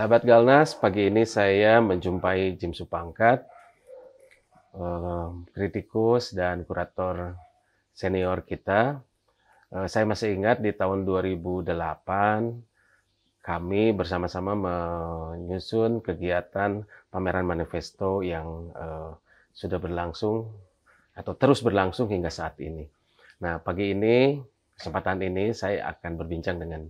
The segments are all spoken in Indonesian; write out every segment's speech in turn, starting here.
Sahabat Galnas, pagi ini saya menjumpai Jim Supangkat, eh, kritikus dan kurator senior kita. Eh, saya masih ingat di tahun 2008 kami bersama-sama menyusun kegiatan pameran manifesto yang eh, sudah berlangsung atau terus berlangsung hingga saat ini. Nah, pagi ini kesempatan ini saya akan berbincang dengan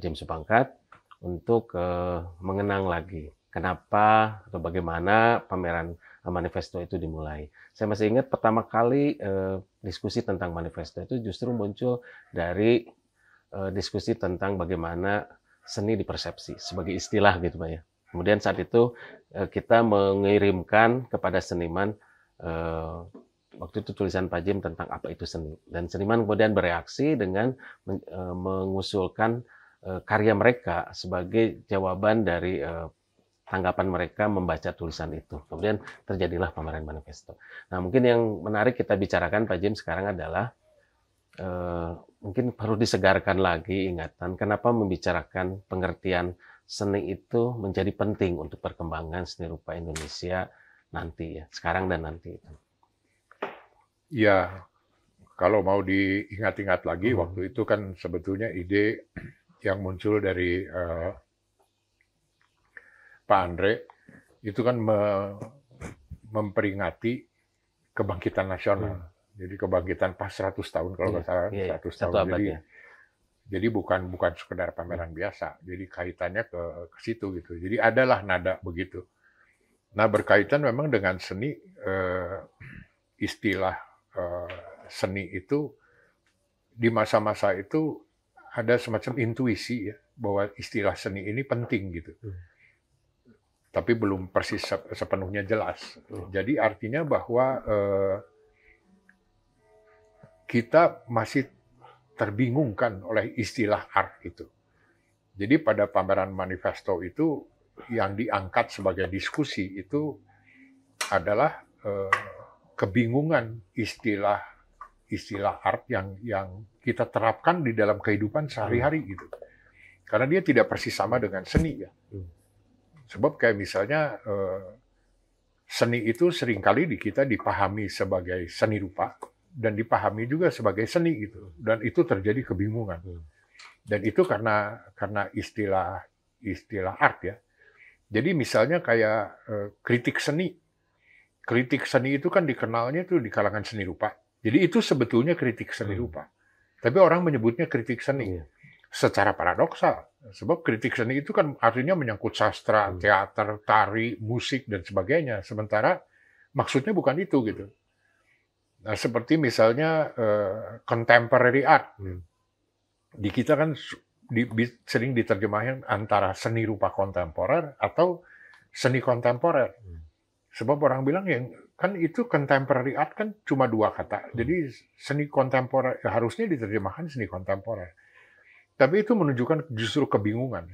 Jim Supangkat untuk uh, mengenang lagi kenapa atau bagaimana pameran eh, manifesto itu dimulai. Saya masih ingat pertama kali uh, diskusi tentang manifesto itu justru muncul dari uh, diskusi tentang bagaimana seni dipersepsi sebagai istilah gitu Pak ya. Kemudian saat itu kita mengirimkan kepada seniman waktu itu tulisan Pak Jim tentang apa itu seni dan seniman kemudian bereaksi dengan mengusulkan Eh, karya mereka sebagai jawaban dari eh, tanggapan mereka membaca tulisan itu. Kemudian terjadilah pameran manifesto. Nah, mungkin yang menarik kita bicarakan Pak Jim sekarang adalah eh, mungkin perlu disegarkan lagi ingatan kenapa membicarakan pengertian seni itu menjadi penting untuk perkembangan seni rupa Indonesia nanti ya, sekarang dan nanti itu. Ya, kalau mau diingat-ingat lagi, hmm. waktu itu kan sebetulnya ide yang muncul dari uh, Pak Andre itu kan me memperingati kebangkitan nasional. Hmm. Jadi kebangkitan pas 100 tahun kalau iya. nggak salah yeah, iya, iya. 100 tahun. jadi ya. jadi bukan bukan sekedar pameran hmm. biasa. Jadi kaitannya ke ke situ gitu. Jadi adalah nada begitu. Nah, berkaitan memang dengan seni uh, istilah uh, seni itu di masa-masa itu ada semacam intuisi ya bahwa istilah seni ini penting gitu. Hmm. Tapi belum persis sepenuhnya jelas. Hmm. Jadi artinya bahwa eh, kita masih terbingungkan oleh istilah art itu. Jadi pada pameran manifesto itu yang diangkat sebagai diskusi itu adalah eh, kebingungan istilah istilah art yang yang kita terapkan di dalam kehidupan sehari-hari hmm. gitu. Karena dia tidak persis sama dengan seni ya. Hmm. Sebab kayak misalnya eh, seni itu seringkali di kita dipahami sebagai seni rupa dan dipahami juga sebagai seni gitu. Dan itu terjadi kebingungan. Hmm. Dan itu karena karena istilah istilah art ya. Jadi misalnya kayak eh, kritik seni. Kritik seni itu kan dikenalnya tuh di kalangan seni rupa. Jadi itu sebetulnya kritik seni rupa. Tapi orang menyebutnya kritik seni. Iya. Secara paradoksal. Sebab kritik seni itu kan artinya menyangkut sastra, hmm. teater, tari, musik, dan sebagainya. Sementara maksudnya bukan itu gitu. Nah, seperti misalnya uh, contemporary art. Hmm. Di kita kan di, sering diterjemahkan antara seni rupa kontemporer atau seni kontemporer. Hmm. Sebab orang bilang yang kan itu contemporary art kan cuma dua kata. Hmm. Jadi seni kontemporer ya harusnya diterjemahkan seni kontemporer. Tapi itu menunjukkan justru kebingungan.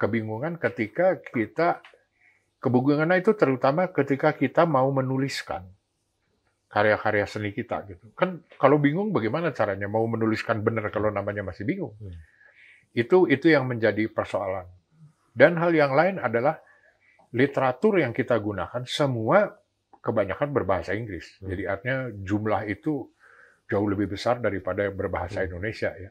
Kebingungan ketika kita kebingungan itu terutama ketika kita mau menuliskan karya-karya seni kita gitu. Kan kalau bingung bagaimana caranya mau menuliskan benar kalau namanya masih bingung. Hmm. Itu itu yang menjadi persoalan. Dan hal yang lain adalah literatur yang kita gunakan semua kebanyakan berbahasa Inggris. Hmm. Jadi artinya jumlah itu jauh lebih besar daripada yang berbahasa hmm. Indonesia ya.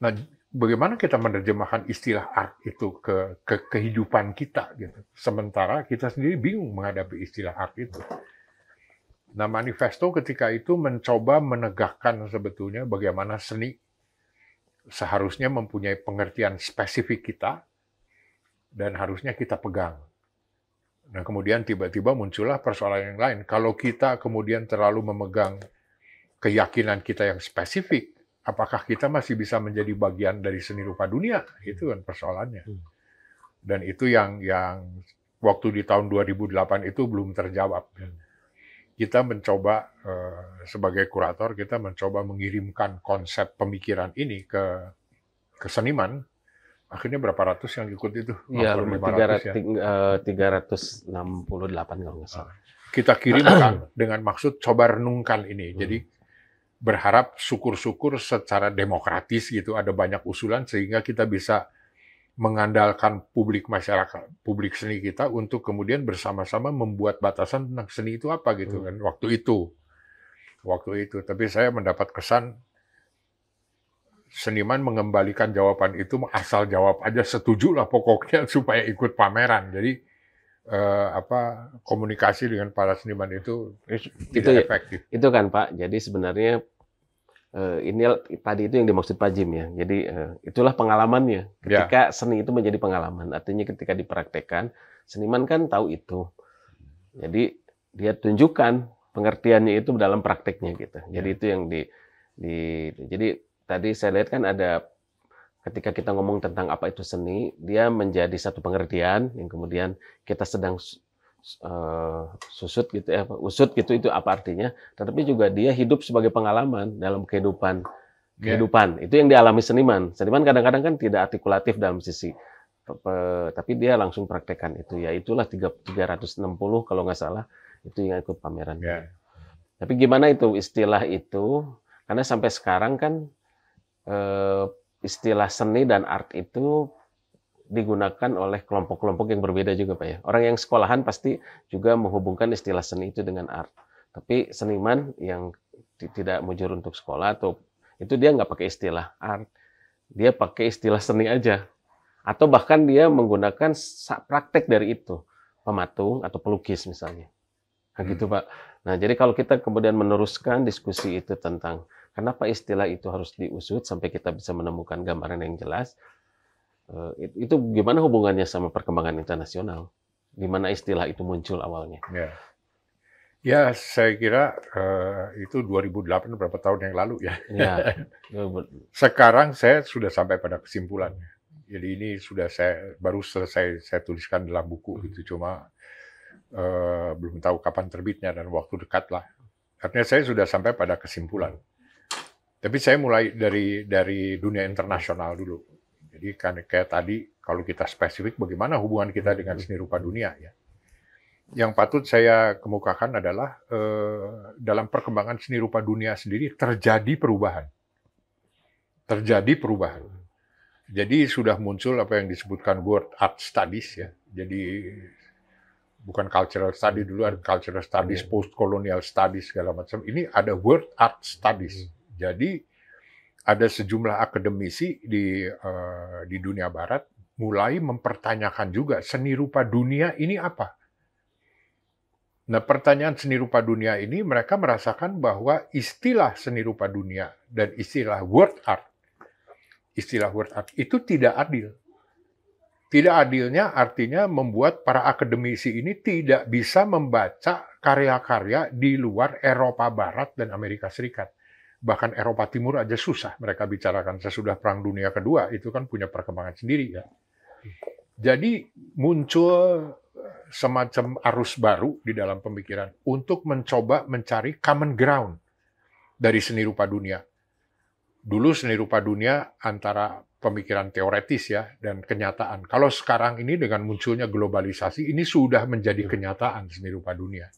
Nah, bagaimana kita menerjemahkan istilah art itu ke, ke kehidupan kita gitu. Sementara kita sendiri bingung menghadapi istilah art itu. Nah, manifesto ketika itu mencoba menegakkan sebetulnya bagaimana seni seharusnya mempunyai pengertian spesifik kita dan harusnya kita pegang. Nah, kemudian tiba-tiba muncullah persoalan yang lain. Kalau kita kemudian terlalu memegang keyakinan kita yang spesifik, apakah kita masih bisa menjadi bagian dari seni rupa dunia? Itu kan persoalannya. Hmm. Dan itu yang yang waktu di tahun 2008 itu belum terjawab. Hmm. Kita mencoba eh, sebagai kurator kita mencoba mengirimkan konsep pemikiran ini ke ke seniman akhirnya berapa ratus yang ikut itu? Iya, ya? eh, tiga ratus enam puluh delapan kalau nggak salah. Ah. Kita kirim dengan maksud coba renungkan ini. Hmm. Jadi berharap syukur-syukur secara demokratis gitu ada banyak usulan sehingga kita bisa mengandalkan publik masyarakat, publik seni kita untuk kemudian bersama-sama membuat batasan tentang seni itu apa gitu hmm. kan waktu itu. Waktu itu, tapi saya mendapat kesan seniman mengembalikan jawaban itu asal jawab aja setuju lah pokoknya supaya ikut pameran. Jadi eh, apa komunikasi dengan para seniman itu tidak itu, ya, efektif. Itu kan Pak. Jadi sebenarnya eh, ini tadi itu yang dimaksud Pak Jim ya. Jadi eh, itulah pengalamannya. Ya. Ketika ya. seni itu menjadi pengalaman, artinya ketika dipraktekkan, seniman kan tahu itu. Jadi dia tunjukkan pengertiannya itu dalam prakteknya gitu. Jadi ya. itu yang di, di jadi tadi saya lihat kan ada ketika kita ngomong tentang apa itu seni, dia menjadi satu pengertian yang kemudian kita sedang eh, susut gitu ya, usut gitu itu apa artinya, tetapi juga dia hidup sebagai pengalaman dalam kehidupan ya. kehidupan. Yeah. Itu yang dialami seniman. Seniman kadang-kadang kan tidak artikulatif dalam sisi tapi dia langsung praktekkan itu ya itulah 360 kalau nggak salah itu yang ikut pameran. Yeah. Tapi gimana itu istilah itu? Karena sampai sekarang kan Eh, istilah seni dan art itu digunakan oleh kelompok-kelompok yang berbeda juga Pak ya. Orang yang sekolahan pasti juga menghubungkan istilah seni itu dengan art. Tapi seniman yang tidak mujur untuk sekolah atau itu dia nggak pakai istilah art. Dia pakai istilah seni aja. Atau bahkan dia menggunakan praktek dari itu. Pematung atau pelukis misalnya. Nah, gitu hmm. Pak. Nah, jadi kalau kita kemudian meneruskan diskusi itu tentang Kenapa istilah itu harus diusut sampai kita bisa menemukan gambaran yang jelas? Eh, itu gimana hubungannya sama perkembangan internasional? Di mana istilah itu muncul awalnya? Ya, ya saya kira uh, itu 2008 berapa tahun yang lalu ya. ya. Sekarang saya sudah sampai pada kesimpulan. Jadi ini sudah saya baru selesai saya tuliskan dalam buku hmm. itu Cuma uh, belum tahu kapan terbitnya dan waktu dekat lah. Artinya saya sudah sampai pada kesimpulan. Tapi saya mulai dari dari dunia internasional dulu. Jadi kan kayak tadi kalau kita spesifik bagaimana hubungan kita dengan seni rupa dunia ya. Yang patut saya kemukakan adalah eh, dalam perkembangan seni rupa dunia sendiri terjadi perubahan. Terjadi perubahan. Jadi sudah muncul apa yang disebutkan word art studies ya. Jadi bukan cultural studies dulu ada cultural studies, iya. post colonial studies segala macam. Ini ada word art studies. Hmm. Jadi ada sejumlah akademisi di uh, di dunia barat mulai mempertanyakan juga seni rupa dunia ini apa. Nah, pertanyaan seni rupa dunia ini mereka merasakan bahwa istilah seni rupa dunia dan istilah world art istilah world art itu tidak adil. Tidak adilnya artinya membuat para akademisi ini tidak bisa membaca karya-karya di luar Eropa Barat dan Amerika Serikat bahkan Eropa Timur aja susah mereka bicarakan sesudah Perang Dunia Kedua itu kan punya perkembangan sendiri ya. Jadi muncul eh, semacam arus baru di dalam pemikiran untuk mencoba mencari common ground dari seni rupa dunia. Dulu seni rupa dunia antara pemikiran teoretis ya dan kenyataan. Kalau sekarang ini dengan munculnya globalisasi ini sudah menjadi iya. kenyataan seni rupa dunia.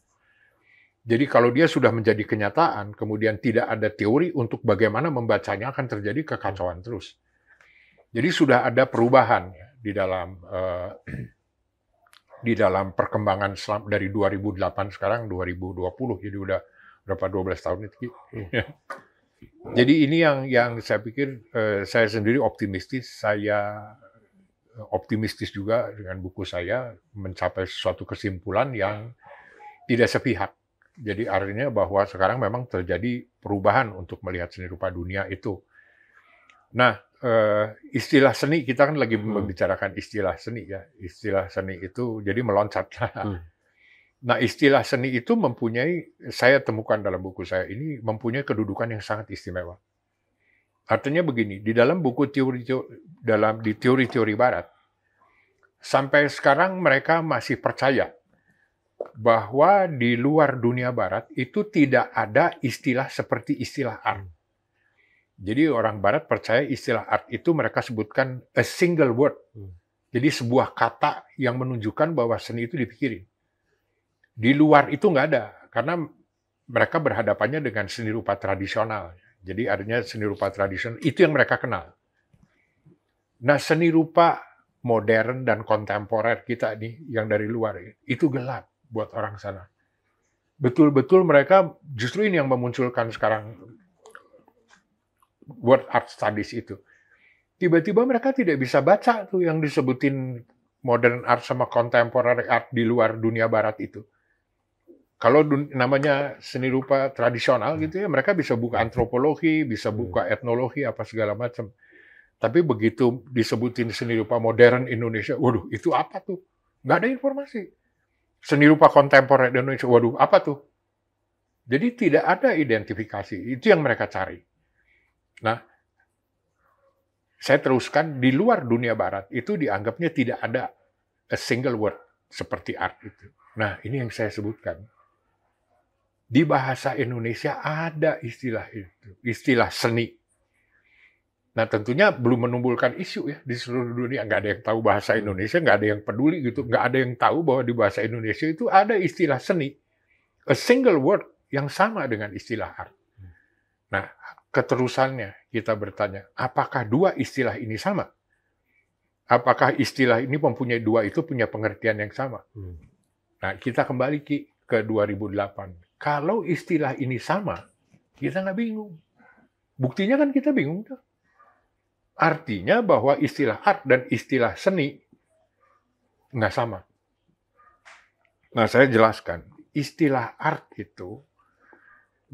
Jadi kalau dia sudah menjadi kenyataan, kemudian tidak ada teori untuk bagaimana membacanya akan terjadi kekacauan terus. Jadi sudah ada perubahan ya di dalam eh, di dalam perkembangan selam, dari 2008 sekarang 2020 jadi udah berapa 12 tahun itu. Iya. Ya. jadi ini yang yang saya pikir eh, saya sendiri optimistis, saya eh, optimistis juga dengan buku saya mencapai suatu kesimpulan yang tidak sepihak jadi artinya bahwa sekarang memang terjadi perubahan untuk melihat seni rupa dunia itu. Nah, eh, istilah seni kita kan lagi hmm. membicarakan istilah seni ya. Istilah seni itu jadi meloncat. Hmm. Nah, istilah seni itu mempunyai saya temukan dalam buku saya ini mempunyai kedudukan yang sangat istimewa. Artinya begini, di dalam buku teori, dalam di teori-teori barat sampai sekarang mereka masih percaya bahwa di luar dunia barat itu tidak ada istilah seperti istilah art. Jadi orang barat percaya istilah art itu mereka sebutkan a single word. Hmm. Jadi sebuah kata yang menunjukkan bahwa seni itu dipikirin. Di luar itu nggak ada, karena mereka berhadapannya dengan seni rupa tradisional. Jadi artinya seni rupa tradisional, itu yang mereka kenal. Nah seni rupa modern dan kontemporer kita nih yang dari luar itu gelap buat orang sana. Betul-betul mereka justru ini yang memunculkan sekarang buat art studies itu. Tiba-tiba mereka tidak bisa baca tuh yang disebutin modern art sama contemporary art di luar dunia barat itu. Kalau namanya seni rupa tradisional gitu ya, mereka bisa buka antropologi, bisa hmm. buka etnologi, apa segala macam. Tapi begitu disebutin seni rupa modern Indonesia, waduh itu apa tuh? Nggak ada informasi seni rupa kontemporer di Indonesia. Waduh, apa tuh? Jadi tidak ada identifikasi. Itu yang mereka cari. Nah, saya teruskan, di luar dunia barat itu dianggapnya tidak ada a single word seperti art itu. Nah, ini yang saya sebutkan. Di bahasa Indonesia ada istilah itu, istilah seni. Nah tentunya belum menumbulkan isu ya di seluruh dunia. Nggak ada yang tahu bahasa Indonesia, nggak ada yang peduli gitu. Nggak ada yang tahu bahwa di bahasa Indonesia itu ada istilah seni. A single word yang sama dengan istilah art. Nah keterusannya kita bertanya, apakah dua istilah ini sama? Apakah istilah ini mempunyai dua itu punya pengertian yang sama? Hmm. Nah kita kembali Ki, ke 2008. Kalau istilah ini sama, kita nggak bingung. Buktinya kan kita bingung tuh Artinya bahwa istilah art dan istilah seni nggak sama. Nah, saya jelaskan. Istilah art itu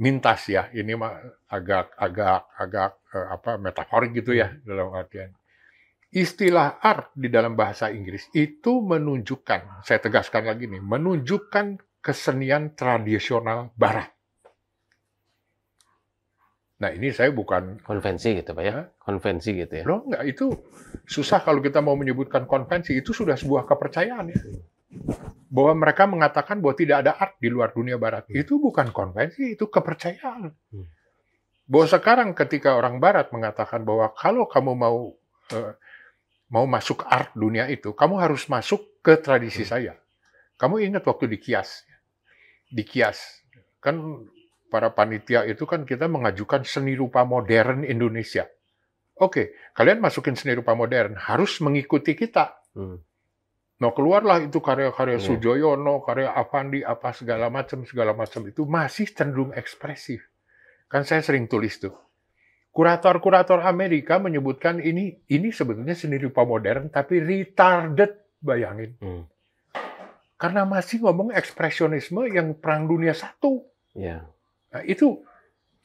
mintas ya, ini mah agak agak agak eh, apa metaforik gitu ya hmm. dalam artian. Istilah art di dalam bahasa Inggris itu menunjukkan, saya tegaskan lagi nih, menunjukkan kesenian tradisional barat. Nah ini saya bukan konvensi gitu pak ya, konvensi gitu ya. Loh enggak itu susah kalau kita mau menyebutkan konvensi itu sudah sebuah kepercayaan ya. Bahwa mereka mengatakan bahwa tidak ada art di luar dunia barat hmm. itu bukan konvensi itu kepercayaan. Hmm. Bahwa sekarang ketika orang barat mengatakan bahwa kalau kamu mau eh, mau masuk art dunia itu kamu harus masuk ke tradisi hmm. saya. Kamu ingat waktu di Kias, di Kias kan para panitia itu kan kita mengajukan seni rupa modern Indonesia. Oke, kalian masukin seni rupa modern, harus mengikuti kita. Hmm. Nah keluarlah itu karya-karya hmm. Sujoyono, karya Avandi, apa segala macam segala macam itu masih cenderung ekspresif. Kan saya sering tulis tuh. Kurator-kurator Amerika menyebutkan ini ini sebetulnya seni rupa modern tapi retarded bayangin. Hmm. Karena masih ngomong ekspresionisme yang perang dunia satu. Yeah. Nah, itu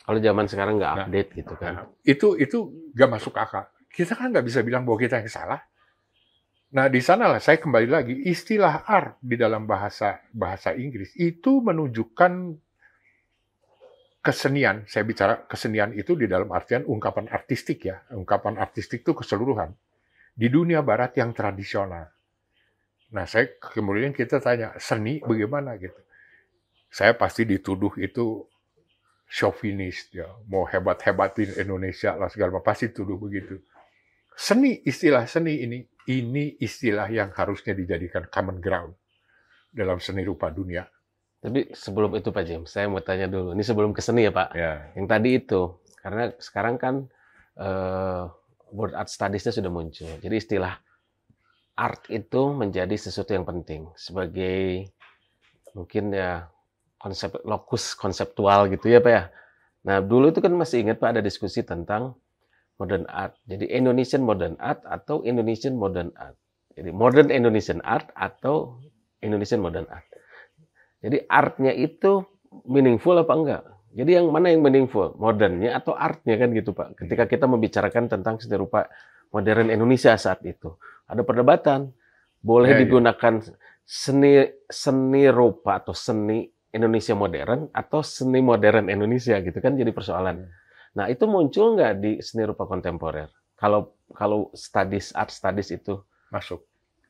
kalau zaman sekarang nggak update nah, gitu kan. Nah, itu itu nggak masuk akal. Kita kan nggak bisa bilang bahwa kita yang salah. Nah, di sana lah saya kembali lagi istilah art di dalam bahasa bahasa Inggris itu menunjukkan kesenian. Saya bicara kesenian itu di dalam artian ungkapan artistik ya. Ungkapan artistik itu keseluruhan di dunia barat yang tradisional. Nah, saya kemudian kita tanya seni bagaimana gitu. Saya pasti dituduh itu chauvinis, ya, mau hebat-hebatin Indonesia lah segala macam, pasti tuduh begitu. Seni, istilah seni ini, ini istilah yang harusnya dijadikan common ground dalam seni rupa dunia. Tapi sebelum itu Pak James, saya mau tanya dulu. Ini sebelum ke seni ya Pak. Ya. Yang tadi itu, karena sekarang kan uh, eh, world art studiesnya sudah muncul. Jadi istilah art itu menjadi sesuatu yang penting sebagai mungkin ya konsep lokus konseptual gitu ya Pak ya. Nah, dulu itu kan masih ingat Pak ada diskusi tentang modern art. Jadi Indonesian modern art atau Indonesian modern art. Jadi modern Indonesian art atau Indonesian modern art. Jadi artnya itu meaningful apa enggak? Jadi yang mana yang meaningful? Modernnya atau artnya kan gitu Pak. Ketika kita membicarakan tentang seni rupa modern Indonesia saat itu. Ada perdebatan. Boleh ya, ya. digunakan ya. seni seni rupa atau seni Indonesia modern atau seni modern Indonesia gitu kan jadi persoalan. Iya. Nah itu muncul nggak di seni rupa kontemporer? Kalau kalau studies art studies itu masuk,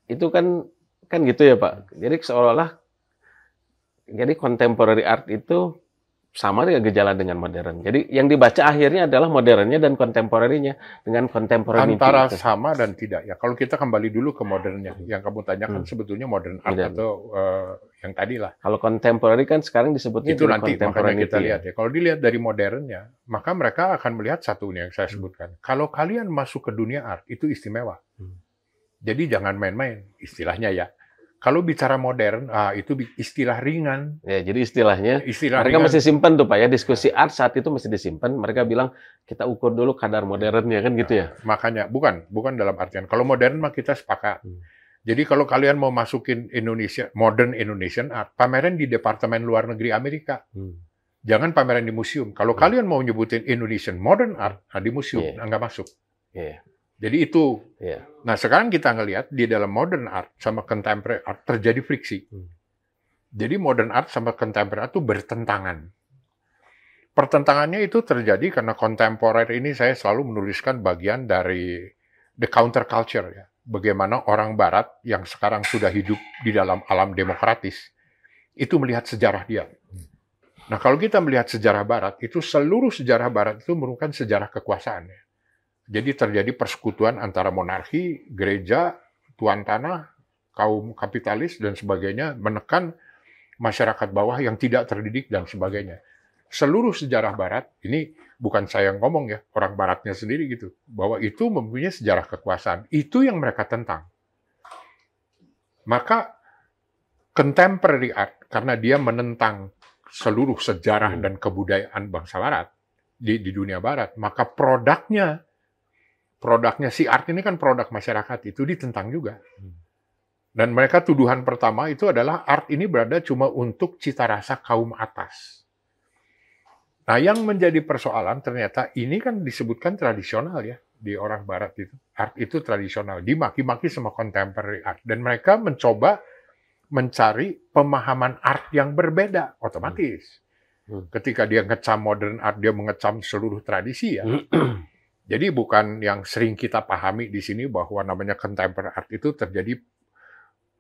itu kan kan gitu ya pak. Jadi seolah-olah jadi contemporary art itu sama dengan gejala dengan modern. Jadi yang dibaca akhirnya adalah modernnya dan kontemporernya dengan kontemporer antara itu. sama dan tidak ya. Kalau kita kembali dulu ke modernnya, hmm. yang kamu tanyakan hmm. sebetulnya modern art modern. atau uh, yang tadi lah. Kalau kontemporer kan sekarang disebut itu nanti makanya kita ya. lihat ya. Kalau dilihat dari modernnya, maka mereka akan melihat satu ini yang saya hmm. sebutkan. Hmm. Kalau kalian masuk ke dunia art itu istimewa. Hmm. Jadi jangan main-main istilahnya ya. Kalau bicara modern, ah, itu istilah ringan. Ya, jadi istilahnya, istilah mereka ringan. masih simpan tuh Pak ya, diskusi art saat itu masih disimpan. Mereka bilang, kita ukur dulu kadar modernnya kan gitu ya. Nah, makanya, bukan, bukan dalam artian. Kalau modern mah kita sepakat. Hmm. Jadi kalau kalian mau masukin Indonesia, modern Indonesian art, pameran di Departemen Luar Negeri Amerika. Hmm. Jangan pameran di museum. Kalau hmm. kalian mau nyebutin Indonesian modern art, nah di museum, yeah. Iya. nggak masuk. Yeah. Jadi itu. Ya. Nah sekarang kita ngelihat di dalam modern art sama contemporary art terjadi friksi. Hmm. Jadi modern art sama contemporary art itu bertentangan. Pertentangannya itu terjadi karena kontemporer ini saya selalu menuliskan bagian dari the counter culture ya. Bagaimana orang barat yang sekarang sudah hidup di dalam alam demokratis itu melihat sejarah dia. Nah, kalau kita melihat sejarah barat, itu seluruh sejarah barat itu merupakan sejarah kekuasaan ya jadi terjadi persekutuan antara monarki, gereja, tuan tanah, kaum kapitalis dan sebagainya menekan masyarakat bawah yang tidak terdidik dan sebagainya. Seluruh sejarah barat, ini bukan saya yang ngomong ya, orang baratnya sendiri gitu, bahwa itu mempunyai sejarah kekuasaan. Itu yang mereka tentang. Maka contemporary art, karena dia menentang seluruh sejarah hmm. dan kebudayaan bangsa barat, di, di dunia barat, maka produknya produknya si art ini kan produk masyarakat itu ditentang juga. Hmm. Dan mereka tuduhan pertama itu adalah art ini berada cuma untuk cita rasa kaum atas. Nah, yang menjadi persoalan ternyata ini kan disebutkan tradisional ya di orang barat itu. Art itu tradisional, dimaki-maki sama contemporary art dan mereka mencoba mencari pemahaman art yang berbeda otomatis. Hmm. Hmm. Ketika dia ngecam modern art, dia mengecam seluruh tradisi ya. Jadi bukan yang sering kita pahami di sini bahwa namanya contemporary art itu terjadi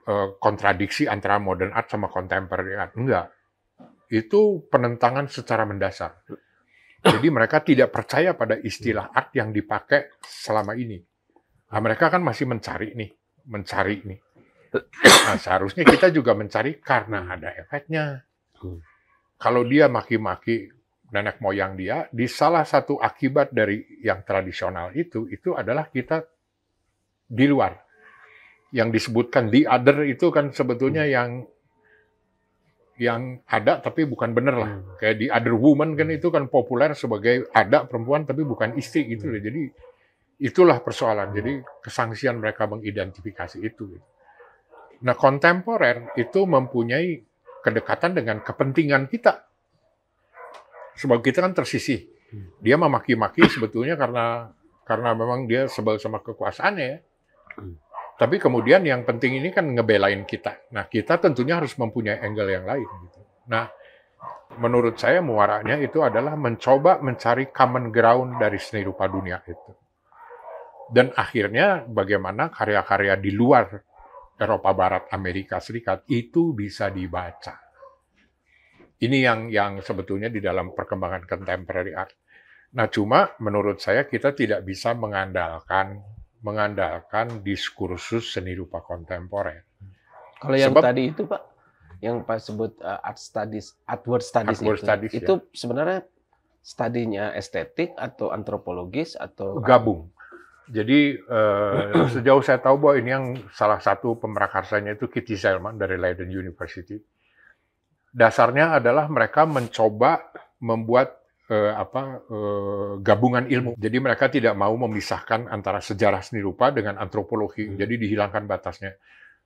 eh, kontradiksi antara modern art sama contemporary art. Enggak. Itu penentangan secara mendasar. Jadi mereka tidak percaya pada istilah art yang dipakai selama ini. Nah, mereka kan masih mencari nih, mencari nih. Nah, seharusnya kita juga mencari karena ada efeknya. Hmm. Kalau dia maki-maki nenek moyang dia, di salah satu akibat dari yang tradisional itu, itu adalah kita di luar. Yang disebutkan di other itu kan sebetulnya hmm. yang yang ada tapi bukan bener lah. Hmm. Kayak di other woman kan itu kan populer sebagai ada perempuan tapi bukan istri gitu hmm. loh. Jadi itulah persoalan. Jadi hmm. kesangsian mereka mengidentifikasi itu. Nah kontemporer itu mempunyai kedekatan dengan kepentingan kita sebab kita kan tersisi, Dia memaki-maki sebetulnya karena karena memang dia sebel sama kekuasaannya ya. Tapi kemudian yang penting ini kan ngebelain kita. Nah, kita tentunya harus mempunyai angle yang lain gitu. Nah, menurut saya muaranya itu adalah mencoba mencari common ground dari seni rupa dunia itu. Dan akhirnya bagaimana karya-karya di luar Eropa Barat, Amerika Serikat itu bisa dibaca. Ini yang yang sebetulnya di dalam perkembangan contemporary art. Nah, cuma menurut saya kita tidak bisa mengandalkan mengandalkan diskursus seni rupa kontemporer. Kalau yang Sebab, tadi itu Pak, yang Pak sebut uh, art studies, artwork studies artwork itu, studies, ya. itu ya. sebenarnya studinya estetik atau antropologis atau gabung. Jadi uh, sejauh saya tahu bahwa ini yang salah satu pemrakarsanya itu Kitty Selman dari Leiden University dasarnya adalah mereka mencoba membuat eh, apa eh, gabungan ilmu. Jadi mereka tidak mau memisahkan antara sejarah seni rupa dengan antropologi. Hmm. Jadi dihilangkan batasnya.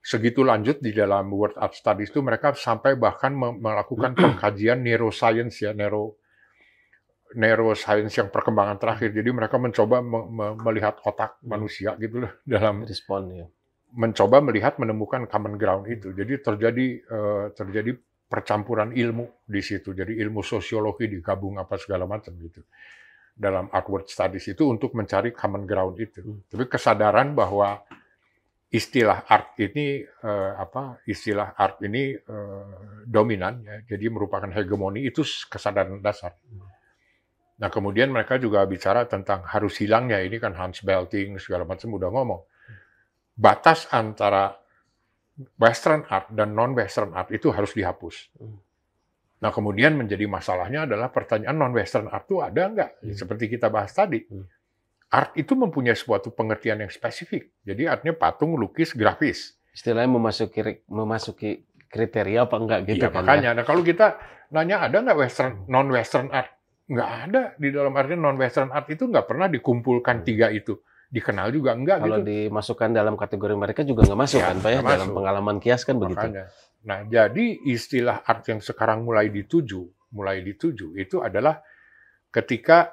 Segitu lanjut di dalam World Art Studies itu mereka sampai bahkan melakukan pengkajian neuroscience ya neuro neuroscience yang perkembangan terakhir. Jadi mereka mencoba me me melihat otak hmm. manusia gitu loh dalam respon ya. Mencoba melihat menemukan common ground itu. Jadi terjadi uh, terjadi percampuran ilmu di situ. Jadi ilmu sosiologi digabung apa segala macam gitu. Dalam outward studies itu untuk mencari common ground itu. Hmm. Tapi kesadaran bahwa istilah art ini eh, apa istilah art ini eh, dominan ya. Jadi merupakan hegemoni itu kesadaran dasar. Hmm. Nah, kemudian mereka juga bicara tentang harus hilangnya ini kan Hans Belting segala macam udah ngomong. Hmm. Batas antara Western art dan non-Western art itu harus dihapus. Hmm. Nah, kemudian menjadi masalahnya adalah pertanyaan non-Western art itu ada nggak? Hmm. Seperti kita bahas tadi. Hmm. Art itu mempunyai suatu pengertian yang spesifik. Jadi artinya patung, lukis, grafis. Istilahnya memasuki memasuki kriteria apa enggak gitu iya, kan ya, kan? makanya. Ya? Nah, kalau kita nanya ada nggak Western non-Western art? Nggak ada di dalam artinya non-Western art itu nggak pernah dikumpulkan tiga itu dikenal juga enggak Kalau gitu. dimasukkan dalam kategori mereka juga enggak masuk ya, kan Pak ya dalam pengalaman kias kan begitu. Makanya. Nah, jadi istilah art yang sekarang mulai dituju, mulai dituju itu adalah ketika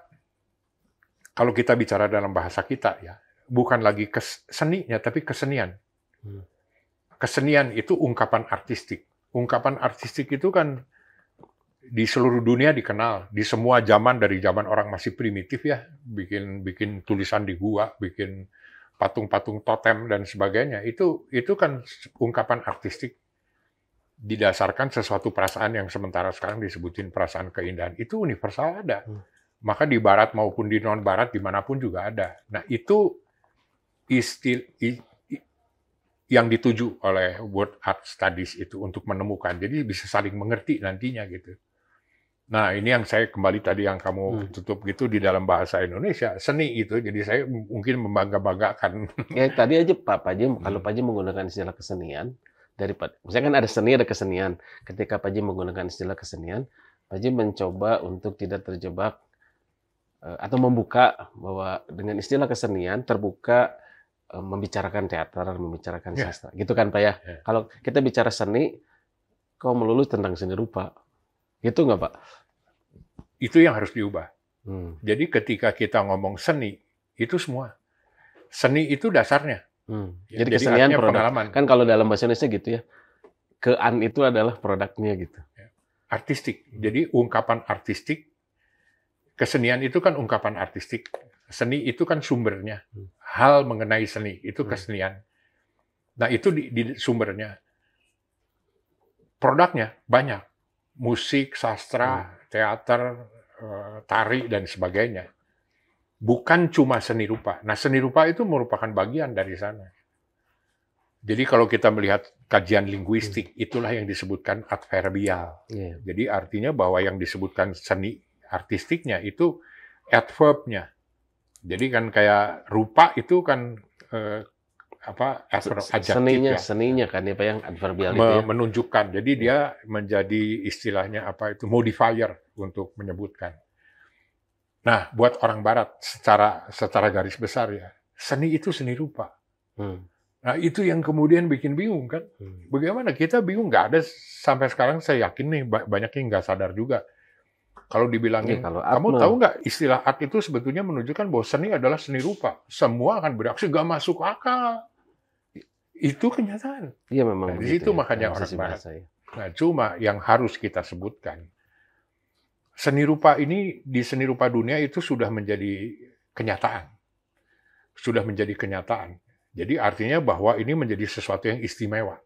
kalau kita bicara dalam bahasa kita ya, bukan lagi keseninya seninya tapi kesenian. Hmm. Kesenian itu ungkapan artistik. Ungkapan artistik itu kan di seluruh dunia dikenal di semua zaman dari zaman orang masih primitif ya bikin bikin tulisan di gua bikin patung-patung totem dan sebagainya itu itu kan ungkapan artistik didasarkan sesuatu perasaan yang sementara sekarang disebutin perasaan keindahan itu universal ada hmm. maka di barat maupun di non barat dimanapun juga ada nah itu istil yang dituju oleh World Art Studies itu untuk menemukan jadi bisa saling mengerti nantinya gitu Nah, ini yang saya kembali tadi yang kamu hmm. tutup gitu di dalam bahasa Indonesia, seni itu. Jadi saya mungkin membangga-banggakan. Ya, tadi aja Pak Paji, hmm. kalau Paji menggunakan istilah kesenian, dari misalkan ada seni, ada kesenian. Ketika Paji menggunakan istilah kesenian, Paji mencoba untuk tidak terjebak eh, atau membuka bahwa dengan istilah kesenian terbuka eh, membicarakan teater, membicarakan ya. sastra. Ya. Gitu kan Pak ya? ya? Kalau kita bicara seni, kau melulu tentang seni rupa itu nggak Pak? Itu yang harus diubah. Hmm. Jadi ketika kita ngomong seni, itu semua. Seni itu dasarnya. Hmm. Ya, jadi, Jadi kesenian produk. pengalaman. Kan kalau dalam bahasa Indonesia gitu ya, kean itu adalah produknya gitu. Ya, artistik. Jadi ungkapan artistik, kesenian itu kan ungkapan artistik. Seni itu kan sumbernya. Hmm. Hal mengenai seni itu hmm. kesenian. Nah itu di, di sumbernya. Produknya banyak musik, sastra, hmm. teater, eh, tari dan sebagainya. Bukan cuma seni rupa. Nah, seni rupa itu merupakan bagian dari sana. Jadi kalau kita melihat kajian linguistik, hmm. itulah yang disebutkan adverbial. Iya. Jadi artinya bahwa yang disebutkan seni artistiknya itu adverbnya. Jadi kan kayak rupa itu kan eh, apa adver, seninya ya. seninya kan ya pak yang adverbial Me, ya? menunjukkan jadi iya. dia menjadi istilahnya apa itu modifier untuk menyebutkan nah buat orang barat secara secara garis besar ya seni itu seni rupa hmm. nah itu yang kemudian bikin bingung kan hmm. bagaimana kita bingung nggak ada sampai sekarang saya yakin nih banyak yang nggak sadar juga kalau dibilangin, ya, kalau kamu tahu nggak istilah art itu sebetulnya menunjukkan bahwa seni adalah seni rupa. Semua akan bereaksi, nggak masuk akal. Itu kenyataan. Iya memang. Nah, ya, makanya orang Barat. Ya. Nah, cuma yang harus kita sebutkan, seni rupa ini di seni rupa dunia itu sudah menjadi kenyataan. Sudah menjadi kenyataan. Jadi artinya bahwa ini menjadi sesuatu yang istimewa.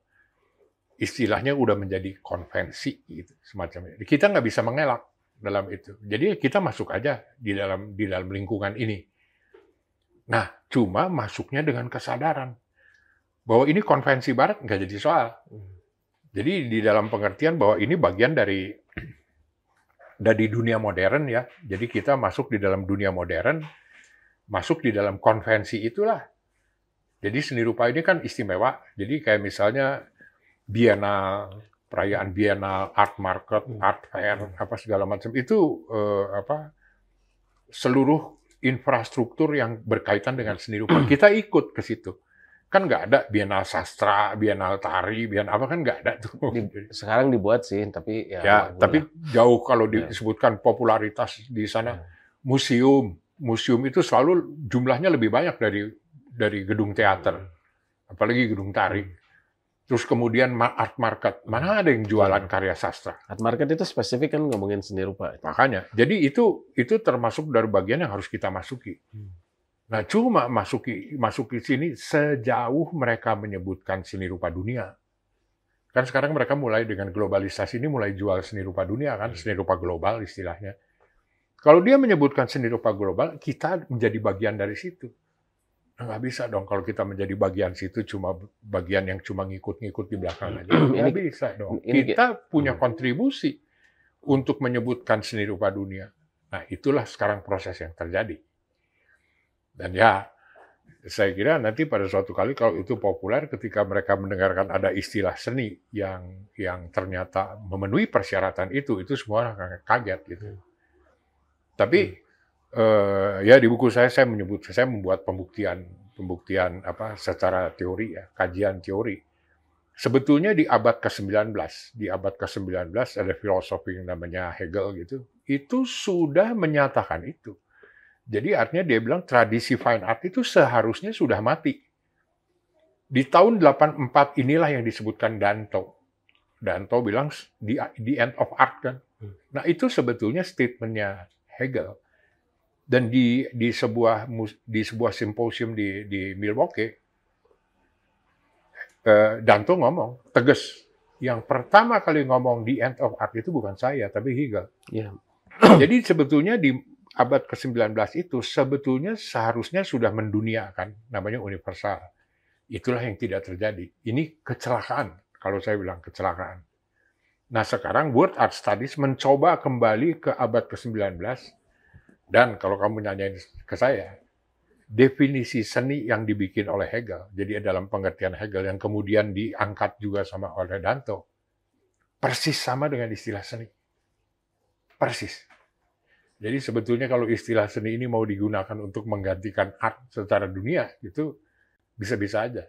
Istilahnya udah menjadi konvensi gitu, semacamnya. Kita nggak bisa mengelak dalam itu. Jadi kita masuk aja di dalam di dalam lingkungan ini. Nah, cuma masuknya dengan kesadaran bahwa ini konvensi Barat nggak jadi soal. Hmm. Jadi di dalam pengertian bahwa ini bagian dari dari dunia modern ya. Jadi kita masuk di dalam dunia modern, masuk di dalam konvensi itulah. Jadi seni rupa ini kan istimewa. Jadi kayak misalnya Biennale, perayaan Biennale, art market, hmm. art fair, apa segala macam itu eh, apa seluruh infrastruktur yang berkaitan dengan seni rupa kita ikut ke situ kan nggak ada Bienal sastra, Bienal tari, Bienal apa kan nggak ada tuh. Di, sekarang dibuat sih, tapi ya. Ya, tapi jauh kalau ya. disebutkan popularitas di sana ya. museum, museum itu selalu jumlahnya lebih banyak dari dari gedung teater, ya. apalagi gedung tari. Hmm. Terus kemudian art market, mana ada yang jualan karya sastra? Art market itu spesifik kan ngomongin seni rupa. Makanya, jadi itu itu termasuk dari bagian yang harus kita masuki. Hmm Nah, cuma masuki masuki sini sejauh mereka menyebutkan seni rupa dunia. Kan sekarang mereka mulai dengan globalisasi ini mulai jual seni rupa dunia kan, iya. seni rupa global istilahnya. Kalau dia menyebutkan seni rupa global, kita menjadi bagian dari situ. Nah, nggak bisa dong kalau kita menjadi bagian situ cuma bagian yang cuma ngikut-ngikut di belakang aja. Nggak bisa dong. Kita punya hmm. kontribusi untuk menyebutkan seni rupa dunia. Nah, itulah sekarang proses yang terjadi. Dan ya, saya kira nanti pada suatu kali kalau itu populer ketika mereka mendengarkan ada istilah seni yang yang ternyata memenuhi persyaratan itu, itu semua akan kaget gitu. Tapi hmm. eh, ya di buku saya saya menyebut saya membuat pembuktian pembuktian apa secara teori ya, kajian teori. Sebetulnya di abad ke-19, di abad ke-19 ada filosofi yang namanya Hegel gitu, itu sudah menyatakan itu jadi artinya dia bilang tradisi fine art itu seharusnya sudah mati. Di tahun 84 inilah yang disebutkan Danto. Danto bilang di the end of art kan. Hmm. Nah itu sebetulnya statementnya Hegel. Dan di di sebuah di sebuah simposium di di Milwaukee, eh, Danto ngomong tegas yang pertama kali ngomong di end of art itu bukan saya tapi Hegel. Yeah. Jadi sebetulnya di abad ke-19 itu sebetulnya seharusnya sudah mendunia kan, namanya universal. Itulah yang tidak terjadi. Ini kecelakaan, kalau saya bilang kecelakaan. Nah sekarang World Art Studies mencoba kembali ke abad ke-19 dan kalau kamu nanyain ke saya, definisi seni yang dibikin oleh Hegel, jadi dalam pengertian Hegel yang kemudian diangkat juga sama oleh Danto, persis sama dengan istilah seni. Persis. Jadi sebetulnya kalau istilah seni ini mau digunakan untuk menggantikan art secara dunia itu bisa-bisa aja.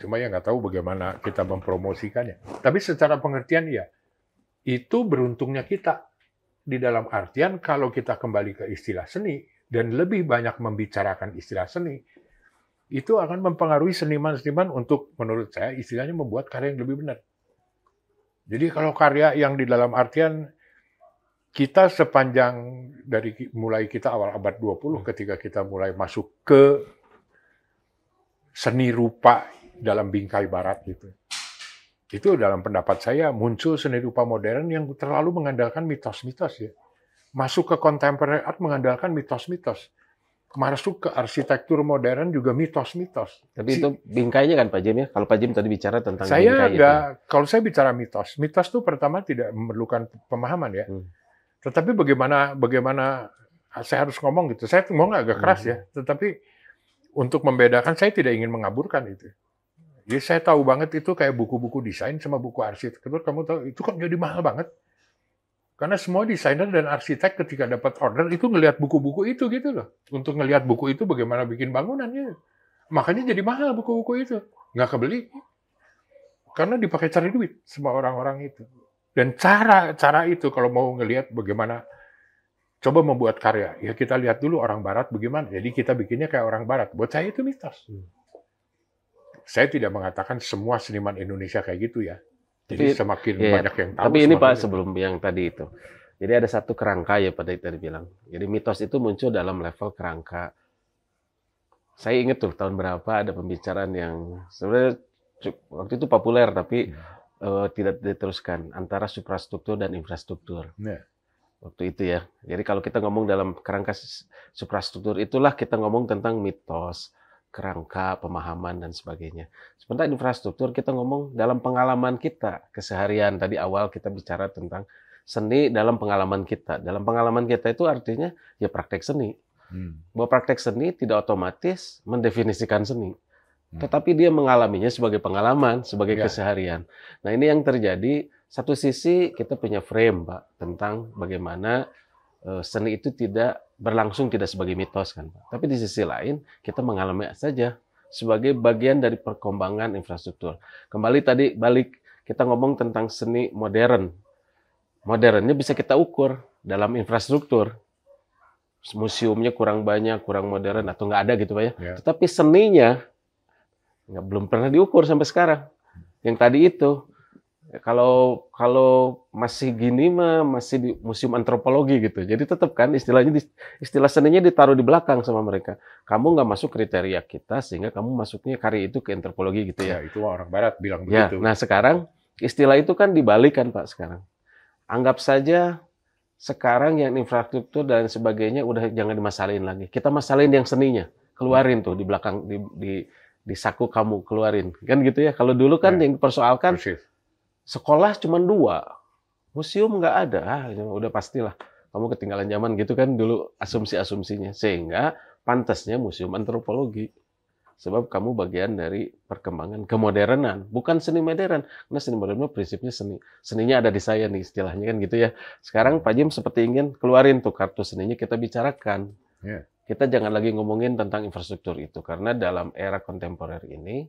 Cuma ya nggak tahu bagaimana kita mempromosikannya. Tapi secara pengertian ya itu beruntungnya kita di dalam artian kalau kita kembali ke istilah seni dan lebih banyak membicarakan istilah seni itu akan mempengaruhi seniman-seniman untuk menurut saya istilahnya membuat karya yang lebih benar. Jadi kalau karya yang di dalam artian kita sepanjang dari mulai kita awal abad 20 hmm. ketika kita mulai masuk ke seni rupa dalam bingkai barat gitu. Itu dalam pendapat saya muncul seni rupa modern yang terlalu mengandalkan mitos-mitos ya. Masuk ke contemporary art mengandalkan mitos-mitos. Masuk ke arsitektur modern juga mitos-mitos. Tapi itu bingkainya kan Pak Jim ya? Kalau Pak Jim tadi bicara tentang saya bingkai. Saya kalau saya bicara mitos, mitos itu pertama tidak memerlukan pemahaman ya. Hmm tetapi bagaimana bagaimana saya harus ngomong gitu. Saya ngomong agak keras ya, hmm. tetapi untuk membedakan saya tidak ingin mengaburkan itu. Jadi saya tahu banget itu kayak buku-buku desain sama buku arsitektur. Kamu tahu itu kok jadi mahal banget. Karena semua desainer dan arsitek ketika dapat order itu ngelihat buku-buku itu gitu loh. Untuk ngelihat buku itu bagaimana bikin bangunannya Makanya jadi mahal buku-buku itu. Nggak kebeli. Karena dipakai cari duit semua orang-orang itu. Dan cara cara itu kalau mau ngelihat bagaimana coba membuat karya, ya kita lihat dulu orang Barat bagaimana. Jadi kita bikinnya kayak orang Barat. Buat saya itu mitos. Hmm. Saya tidak mengatakan semua seniman Indonesia kayak gitu ya. Jadi, Jadi semakin iya, banyak yang tahu. Tapi ini Pak itu. sebelum yang tadi itu. Jadi ada satu kerangka ya pada tadi bilang. Jadi mitos itu muncul dalam level kerangka. Saya ingat tuh tahun berapa ada pembicaraan yang sebenarnya waktu itu populer tapi hmm uh, tidak diteruskan antara suprastruktur dan infrastruktur. Yeah. Waktu itu ya. Jadi kalau kita ngomong dalam kerangka suprastruktur itulah kita ngomong tentang mitos, kerangka pemahaman dan sebagainya. Sementara infrastruktur kita ngomong dalam pengalaman kita keseharian. Tadi awal kita bicara tentang seni dalam pengalaman kita. Dalam pengalaman kita itu artinya ya praktek seni. Hmm. Bahwa praktek seni tidak otomatis mendefinisikan seni. Hmm. tetapi dia mengalaminya sebagai pengalaman, sebagai ya. keseharian. Nah, ini yang terjadi. Satu sisi kita punya frame, Pak, tentang bagaimana eh, seni itu tidak berlangsung tidak sebagai mitos kan, Pak. Tapi di sisi lain kita mengalami saja sebagai bagian dari perkembangan infrastruktur. Kembali tadi balik kita ngomong tentang seni modern. Modernnya bisa kita ukur dalam infrastruktur. Museumnya kurang banyak, kurang modern atau nggak ada gitu Pak ya. ya. Tetapi seninya nggak belum pernah diukur sampai sekarang. Yang tadi itu kalau kalau masih gini mah masih di museum antropologi gitu. Jadi tetap kan istilahnya istilah seninya ditaruh di belakang sama mereka. Kamu nggak masuk kriteria kita sehingga kamu masuknya karya itu ke antropologi gitu ya. ya itu orang barat bilang ya, begitu. nah sekarang istilah itu kan dibalikan Pak sekarang. Anggap saja sekarang yang infrastruktur dan sebagainya udah jangan dimasalin lagi. Kita masalin yang seninya. Keluarin tuh di belakang di, di di saku kamu keluarin kan gitu ya kalau dulu kan ya. yang persoalkan Persis. sekolah cuma dua museum nggak ada ah, ya udah pastilah kamu ketinggalan zaman gitu kan dulu asumsi-asumsinya sehingga pantasnya museum antropologi sebab kamu bagian dari perkembangan kemodernan bukan seni modern karena seni modern prinsipnya seni seninya ada di saya nih istilahnya kan gitu ya sekarang Pak Jim seperti ingin keluarin tuh kartu seninya kita bicarakan yeah kita jangan lagi ngomongin tentang infrastruktur itu karena dalam era kontemporer ini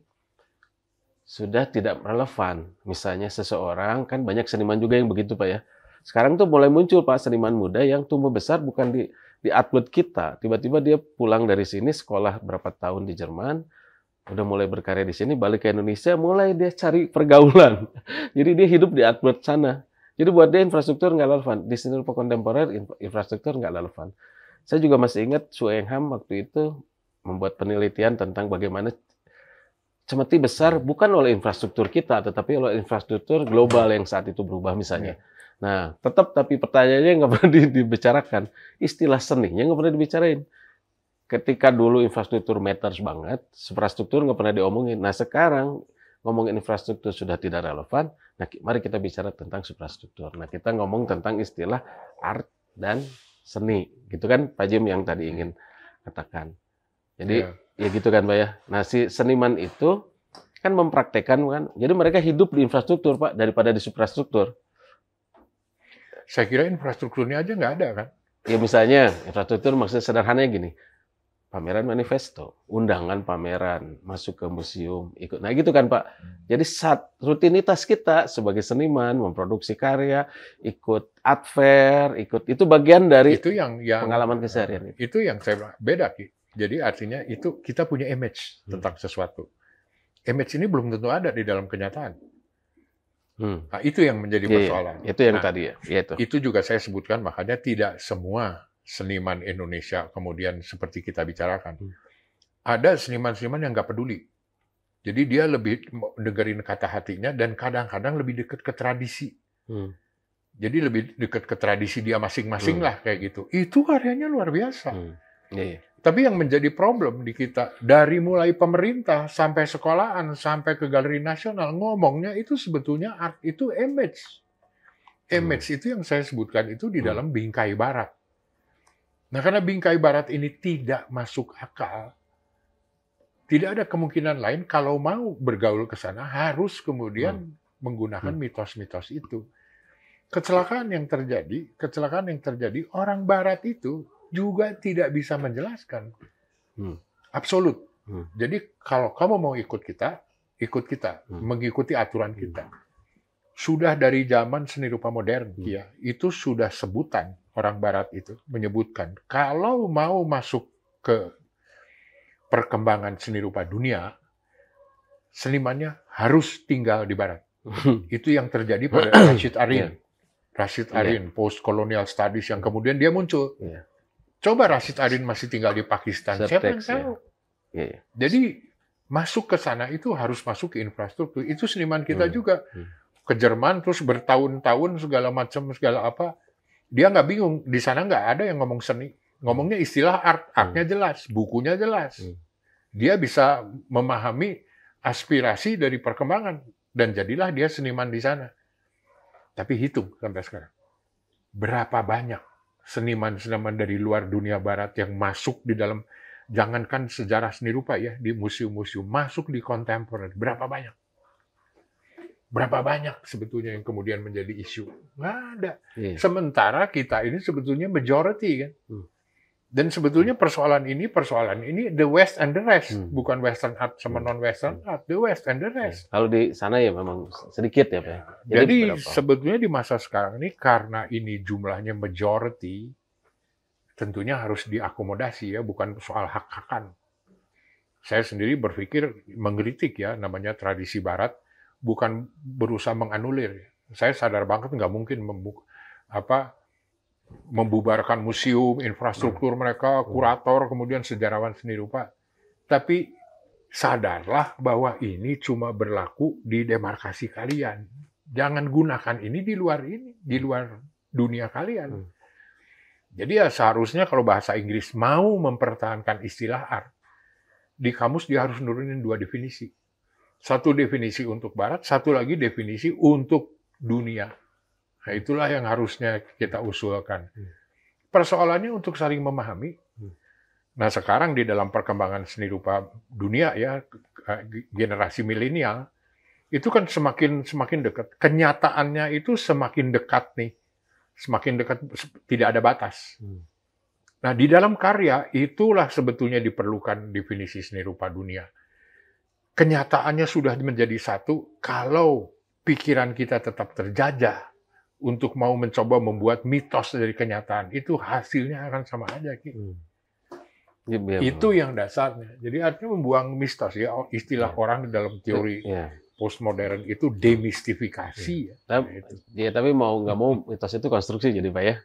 sudah tidak relevan. Misalnya seseorang kan banyak seniman juga yang begitu Pak ya. Sekarang tuh mulai muncul Pak seniman muda yang tumbuh besar bukan di di atlet kita. Tiba-tiba dia pulang dari sini sekolah berapa tahun di Jerman, udah mulai berkarya di sini, balik ke Indonesia, mulai dia cari pergaulan. Jadi dia hidup di atlet sana. Jadi buat dia infrastruktur nggak relevan. Di sini kontemporer infrastruktur nggak relevan. Saya juga masih ingat Suengham waktu itu membuat penelitian tentang bagaimana cemeti besar bukan oleh infrastruktur kita, tetapi oleh infrastruktur global yang saat itu berubah misalnya. Iya. Nah, tetap tapi pertanyaannya nggak pernah dibicarakan. Istilah seninya nggak pernah dibicarain. Ketika dulu infrastruktur matters banget, infrastruktur nggak pernah diomongin. Nah, sekarang ngomongin infrastruktur sudah tidak relevan. Nah, mari kita bicara tentang infrastruktur. Nah, kita ngomong tentang istilah art dan seni gitu kan Pak Jim yang tadi ingin katakan jadi yeah. ya gitu kan Pak ya nah si seniman itu kan mempraktekkan kan jadi mereka hidup di infrastruktur Pak daripada di suprastruktur saya kira infrastrukturnya aja nggak ada kan ya misalnya infrastruktur maksudnya sederhananya gini pameran manifesto, undangan pameran, masuk ke museum, ikut. Nah gitu kan Pak. Hmm. Jadi saat rutinitas kita sebagai seniman memproduksi karya, ikut art fair, ikut itu bagian dari itu yang, yang pengalaman keseharian. Itu. yang saya beda Jadi artinya itu kita punya image hmm. tentang sesuatu. Image ini belum tentu ada di dalam kenyataan. Hmm. Nah, itu yang menjadi iya, iya. persoalan. Ya, ya. Itu yang nah, tadi ya. ya itu. itu juga saya sebutkan makanya tidak semua seniman Indonesia kemudian seperti kita bicarakan. Hmm. Ada seniman-seniman yang nggak peduli. Jadi dia lebih dengerin kata hatinya dan kadang-kadang lebih dekat ke tradisi. Hmm. Jadi lebih dekat ke tradisi dia masing-masing hmm. lah kayak gitu. Itu karyanya luar biasa. Hmm. Yeah. Iya. Tapi yang menjadi problem di kita dari mulai pemerintah sampai sekolahan sampai ke galeri nasional ngomongnya itu sebetulnya art itu image. Image hmm. itu yang saya sebutkan itu di hmm. dalam bingkai barat. Nah, karena bingkai barat ini tidak masuk akal, tidak ada kemungkinan lain kalau mau bergaul ke sana harus kemudian hmm. menggunakan hmm. mitos-mitos itu. Kecelakaan yang terjadi, kecelakaan yang terjadi orang barat itu juga tidak bisa menjelaskan. Hmm. Absolut. Hmm. Jadi kalau kamu mau ikut kita, ikut kita, hmm. mengikuti aturan kita. Hmm sudah dari zaman seni rupa modern hmm. ya itu sudah sebutan orang barat itu menyebutkan kalau mau masuk ke perkembangan seni rupa dunia senimannya harus tinggal di barat. Hmm. itu yang terjadi pada Rashid Arin. Ya. Rashid ya. Arin post colonial studies yang kemudian dia muncul. Ya. Coba Rashid Arin masih tinggal di Pakistan. Siapa yang tahu? Jadi masuk ke sana itu harus masuk ke infrastruktur. Itu seniman kita hmm. juga. Hmm ke Jerman terus bertahun-tahun segala macam segala apa dia nggak bingung di sana nggak ada yang ngomong seni ngomongnya istilah art artnya hmm. jelas bukunya jelas hmm. dia bisa memahami aspirasi dari perkembangan dan jadilah dia seniman di sana tapi hitung sampai sekarang berapa banyak seniman-seniman dari luar dunia barat yang masuk di dalam jangankan sejarah seni rupa ya di museum-museum masuk di kontemporer berapa banyak Berapa banyak sebetulnya yang kemudian menjadi isu? Nggak ada. Yeah. Sementara kita ini sebetulnya majority kan. Hmm. Dan sebetulnya hmm. persoalan ini, persoalan ini the West and the rest, hmm. bukan Western art sama hmm. non Western hmm. art, the West and the iya. rest. Kalau di sana ya memang sedikit ya, Pak. Ya. Jadi, Jadi sebetulnya di masa sekarang ini karena ini jumlahnya majority, tentunya harus diakomodasi ya, bukan soal hak-hakan. Saya sendiri berpikir mengkritik ya, namanya tradisi Barat bukan berusaha menganulir. Saya sadar banget nggak mungkin membuka, apa membubarkan museum, infrastruktur hmm. mereka, hmm. kurator, kemudian sejarawan seni rupa. Tapi sadarlah bahwa ini cuma berlaku di demarkasi kalian. Jangan gunakan ini di luar ini, di hmm. luar dunia kalian. Jadi ya seharusnya kalau bahasa Inggris mau mempertahankan istilah art, di kamus dia harus nurunin dua definisi. Satu definisi untuk Barat, satu lagi definisi untuk dunia. Nah, itulah yang harusnya kita usulkan. Hmm. Persoalannya untuk saling memahami. Hmm. Nah, sekarang di dalam perkembangan seni rupa dunia ya, generasi milenial, itu kan semakin semakin dekat. Kenyataannya itu semakin dekat nih. Semakin dekat, tidak ada batas. Hmm. Nah, di dalam karya itulah sebetulnya diperlukan definisi seni rupa dunia kenyataannya sudah menjadi satu kalau pikiran kita tetap terjajah untuk mau mencoba membuat mitos dari kenyataan itu hasilnya akan sama aja gitu. Hmm. Ya, ya, itu yang dasarnya. Jadi artinya membuang mistos ya istilah ya. orang dalam teori ya. postmodern itu demistifikasi. Ya. Ya. Tapi, ya tapi mau nggak mau mitos itu konstruksi jadi pak ya. ya.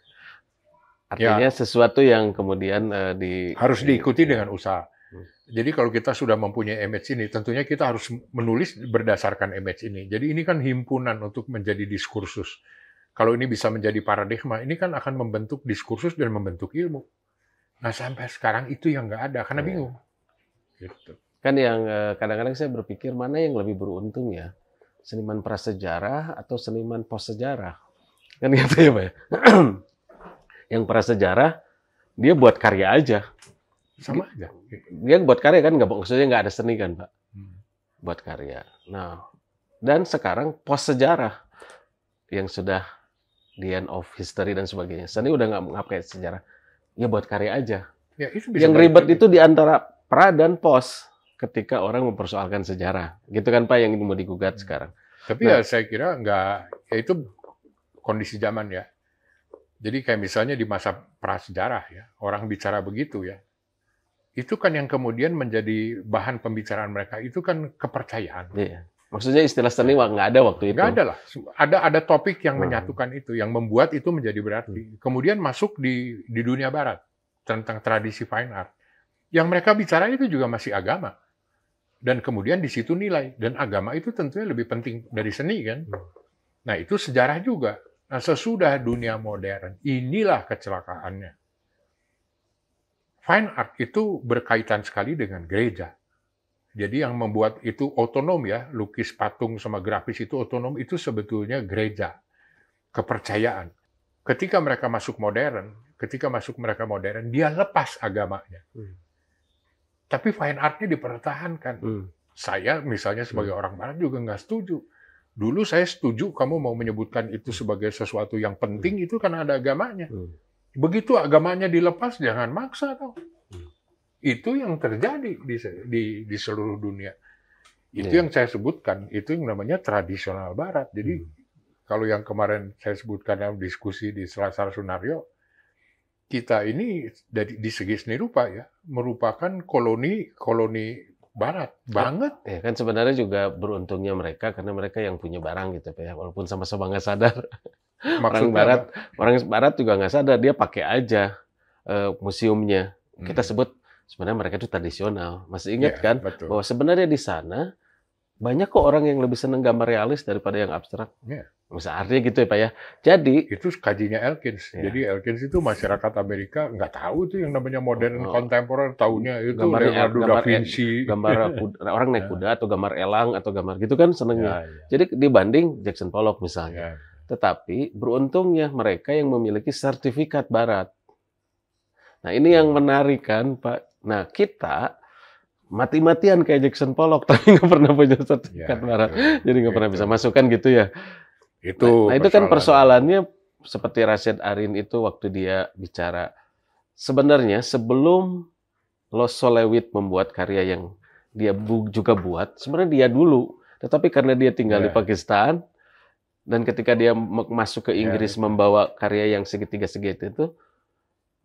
Artinya ya. sesuatu yang kemudian uh, di harus diikuti dengan usaha. Jadi kalau kita sudah mempunyai image ini, tentunya kita harus menulis berdasarkan image ini. Jadi ini kan himpunan untuk menjadi diskursus. Kalau ini bisa menjadi paradigma, ini kan akan membentuk diskursus dan membentuk ilmu. Nah sampai sekarang itu yang nggak ada, karena iya. bingung. Gitu. Kan yang eh, kadang-kadang saya berpikir mana yang lebih beruntung ya, seniman prasejarah atau seniman possejarah? Kan gitu ya Pak. Ya? yang prasejarah dia buat karya aja sama iya. aja dia buat karya kan nggak maksudnya nggak ada seni kan pak hmm. buat karya nah dan sekarang pos sejarah yang sudah the end of history dan sebagainya seni udah nggak ngapain sejarah ya buat karya aja ya, itu bisa yang ribet itu di antara pra dan pos ketika orang mempersoalkan sejarah gitu kan pak yang mau digugat hmm. sekarang tapi nah, ya saya kira nggak ya itu kondisi zaman ya jadi kayak misalnya di masa prasejarah ya orang bicara begitu ya itu kan yang kemudian menjadi bahan pembicaraan mereka itu kan kepercayaan. Iya. Maksudnya istilah seni nggak ada waktu itu. Nggak ada lah. Ada ada topik yang hmm. menyatukan itu, yang membuat itu menjadi berarti. Hmm. Kemudian masuk di di dunia barat tentang tradisi fine art. Yang mereka bicara itu juga masih agama. Dan kemudian di situ nilai dan agama itu tentunya lebih penting dari seni kan. Hmm. Nah, itu sejarah juga. Nah, sesudah dunia modern, inilah kecelakaannya fine art itu berkaitan sekali dengan gereja. Jadi yang membuat itu otonom ya, lukis patung sama grafis itu otonom itu sebetulnya gereja, kepercayaan. Ketika mereka masuk modern, ketika masuk mereka modern, dia lepas agamanya. Hmm. Tapi fine artnya dipertahankan. Hmm. Saya misalnya sebagai hmm. orang barat juga nggak setuju. Dulu saya setuju kamu mau menyebutkan itu hmm. sebagai sesuatu yang penting hmm. itu karena ada agamanya. Hmm. Begitu agamanya dilepas, jangan maksa kau. Iya. Itu yang terjadi di, di, di seluruh dunia. Itu yeah. yang saya sebutkan, itu yang namanya tradisional Barat. Jadi hmm. kalau yang kemarin saya sebutkan dalam diskusi di Selasar Sunario, kita ini dari di segi seni rupa ya merupakan koloni koloni Barat banget. Ya, ya kan sebenarnya juga beruntungnya mereka karena mereka yang punya barang gitu ya, walaupun sama-sama nggak sadar. Maksudnya orang barat, apa? orang barat juga nggak sadar dia pakai aja uh, museumnya. Hmm. Kita sebut sebenarnya mereka itu tradisional. Masih ingat yeah, kan betul. bahwa sebenarnya di sana banyak kok orang yang lebih seneng gambar realis daripada yang abstrak. Yeah. Masa artinya gitu ya Pak ya. Jadi itu kajinya Elkins. Ya. Jadi Elkins itu masyarakat Amerika nggak tahu tuh yang namanya modern oh. kontemporer tahunya itu gambar Leonardo gambar, da Vinci. Gambar kuda, orang naik iya. kuda atau gambar elang atau gambar gitu kan senengnya. Ya, ya. Jadi dibanding Jackson Pollock misalnya. Ya. Tetapi beruntungnya mereka yang memiliki sertifikat barat. Nah ini yang menarik kan Pak. Nah kita mati-matian kayak Jackson Pollock tapi nggak pernah punya sertifikat ya, barat. Ya, Jadi nggak pernah bisa masukkan gitu ya. Itu nah, nah itu kan persoalannya seperti Rashid Arin itu waktu dia bicara sebenarnya sebelum Los Solewit membuat karya yang dia bu juga buat, sebenarnya dia dulu. Tetapi karena dia tinggal ya. di Pakistan, dan ketika dia masuk ke ya, Inggris yeah. membawa karya yang segitiga segitu itu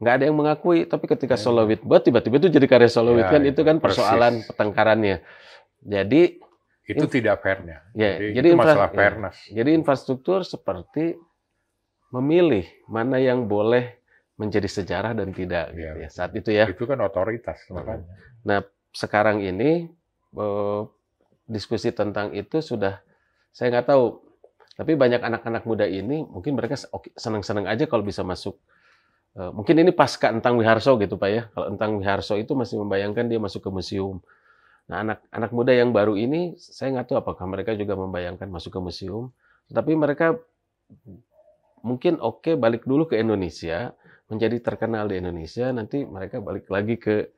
nggak ada yang mengakui tapi ketika yeah. Solowit buat tiba-tiba itu jadi karya Solowit yeah, kan itu kan persoalan persis. pertengkarannya jadi itu tidak fairnya yeah, jadi, jadi itu masalah ya, fairness yeah. jadi infrastruktur seperti memilih mana yang boleh menjadi sejarah dan tidak yeah. Gitu ya. ya saat itu ya itu kan otoritas makanya nah sekarang ini eh, diskusi tentang itu sudah saya nggak tahu tapi banyak anak-anak muda ini mungkin mereka senang-senang aja kalau bisa masuk. Eh, mungkin ini pasca Entang Wiharso gitu Pak ya. Kalau Entang Wiharso itu masih membayangkan dia masuk ke museum. Nah anak-anak muda yang baru ini saya nggak tahu apakah mereka juga membayangkan masuk ke museum. Tapi mereka mungkin oke okay, balik dulu ke Indonesia, menjadi terkenal di Indonesia, nanti mereka balik lagi ke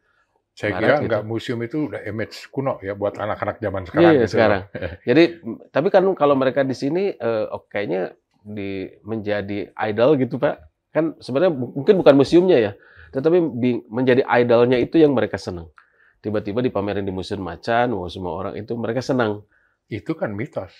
saya Barat, kira gitu. enggak museum itu udah image kuno ya buat anak-anak zaman iya, sekarang. Iya, gitu. sekarang. Iya. Jadi tapi kan kalau mereka di sini eh, oh, kayaknya di menjadi idol gitu Pak. Kan sebenarnya mungkin bukan museumnya ya, tetapi menjadi idolnya itu yang mereka senang. Tiba-tiba dipamerin di museum macan, semua orang itu mereka senang. Itu kan mitos.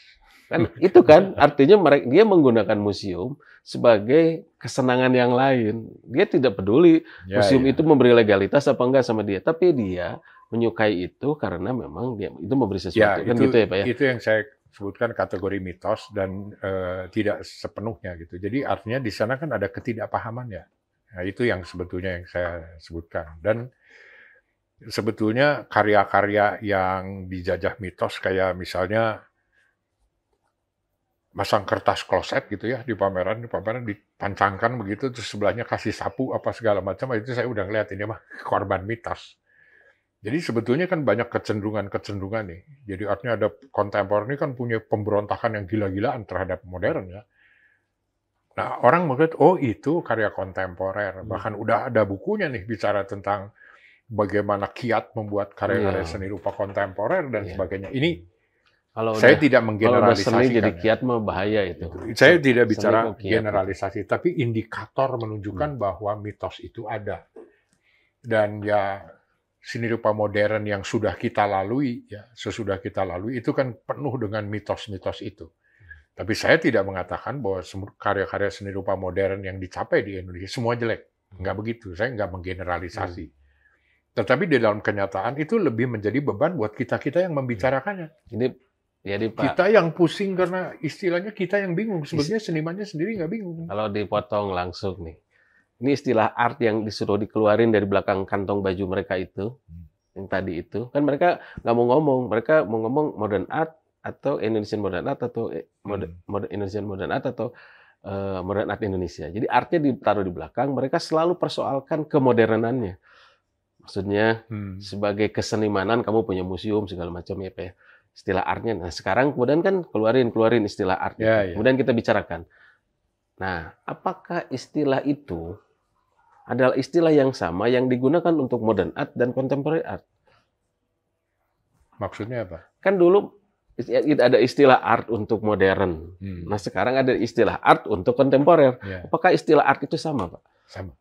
Kan itu kan artinya mereka dia menggunakan museum sebagai kesenangan yang lain. Dia tidak peduli ya, museum ya. itu memberi legalitas apa enggak sama dia, tapi dia menyukai itu karena memang dia itu memberi ya, sesuatu ya, kan itu, gitu ya Pak ya. Itu yang saya sebutkan kategori mitos dan uh, tidak sepenuhnya gitu. Jadi artinya di sana kan ada ketidakpahaman ya Nah, itu yang sebetulnya yang saya sebutkan dan sebetulnya karya-karya yang dijajah mitos kayak misalnya masang kertas kloset gitu ya di pameran, di pameran dipancangkan begitu, terus sebelahnya kasih sapu apa segala macam, itu saya udah ngeliat ini mah korban mitos. Jadi sebetulnya kan banyak kecenderungan-kecenderungan nih. Jadi artinya ada kontemporer ini kan punya pemberontakan yang gila-gilaan terhadap modern ya. Nah orang melihat, oh itu karya kontemporer. Hmm. Bahkan hmm. udah ada bukunya nih bicara tentang bagaimana kiat membuat karya-karya iya. seni rupa kontemporer dan yeah. sebagainya. Ini kalau saya udah, tidak menggeneralisasi. jadi ya. kiat mah bahaya itu. Saya tidak bicara generalisasi, tapi indikator menunjukkan hmm. bahwa mitos itu ada. Dan ya seni rupa modern yang sudah kita lalui, ya sesudah kita lalui itu kan penuh dengan mitos-mitos itu. Tapi saya tidak mengatakan bahwa karya-karya seni rupa modern yang dicapai di Indonesia semua jelek. Hmm. Nggak begitu. Saya nggak menggeneralisasi. Hmm. Tetapi di dalam kenyataan itu lebih menjadi beban buat kita-kita yang hmm. membicarakannya. Ini jadi iya, Pak, kita yang pusing karena istilahnya kita yang bingung. Sebenarnya senimannya sendiri nggak bingung. Kalau dipotong langsung nih, ini istilah art yang disuruh dikeluarin dari belakang kantong baju mereka itu, hmm. yang tadi itu kan mereka nggak mau ngomong, mereka mau ngomong modern art atau Indonesian modern art atau eh, modern, hmm. modern Indonesian modern art atau eh, modern art Indonesia. Jadi artnya ditaruh di belakang, mereka selalu persoalkan kemodernannya. Maksudnya hmm. sebagai kesenimanan kamu punya museum segala macam ya, Pak. Ya istilah artnya. Nah sekarang kemudian kan keluarin keluarin istilah art. Ya, ya. Kemudian kita bicarakan. Nah apakah istilah itu adalah istilah yang sama yang digunakan untuk modern art dan contemporary art? Maksudnya apa? Kan dulu ya, ada istilah art untuk modern. Hmm. Nah sekarang ada istilah art untuk kontemporer. Ya. Apakah istilah art itu sama, Pak? Sama.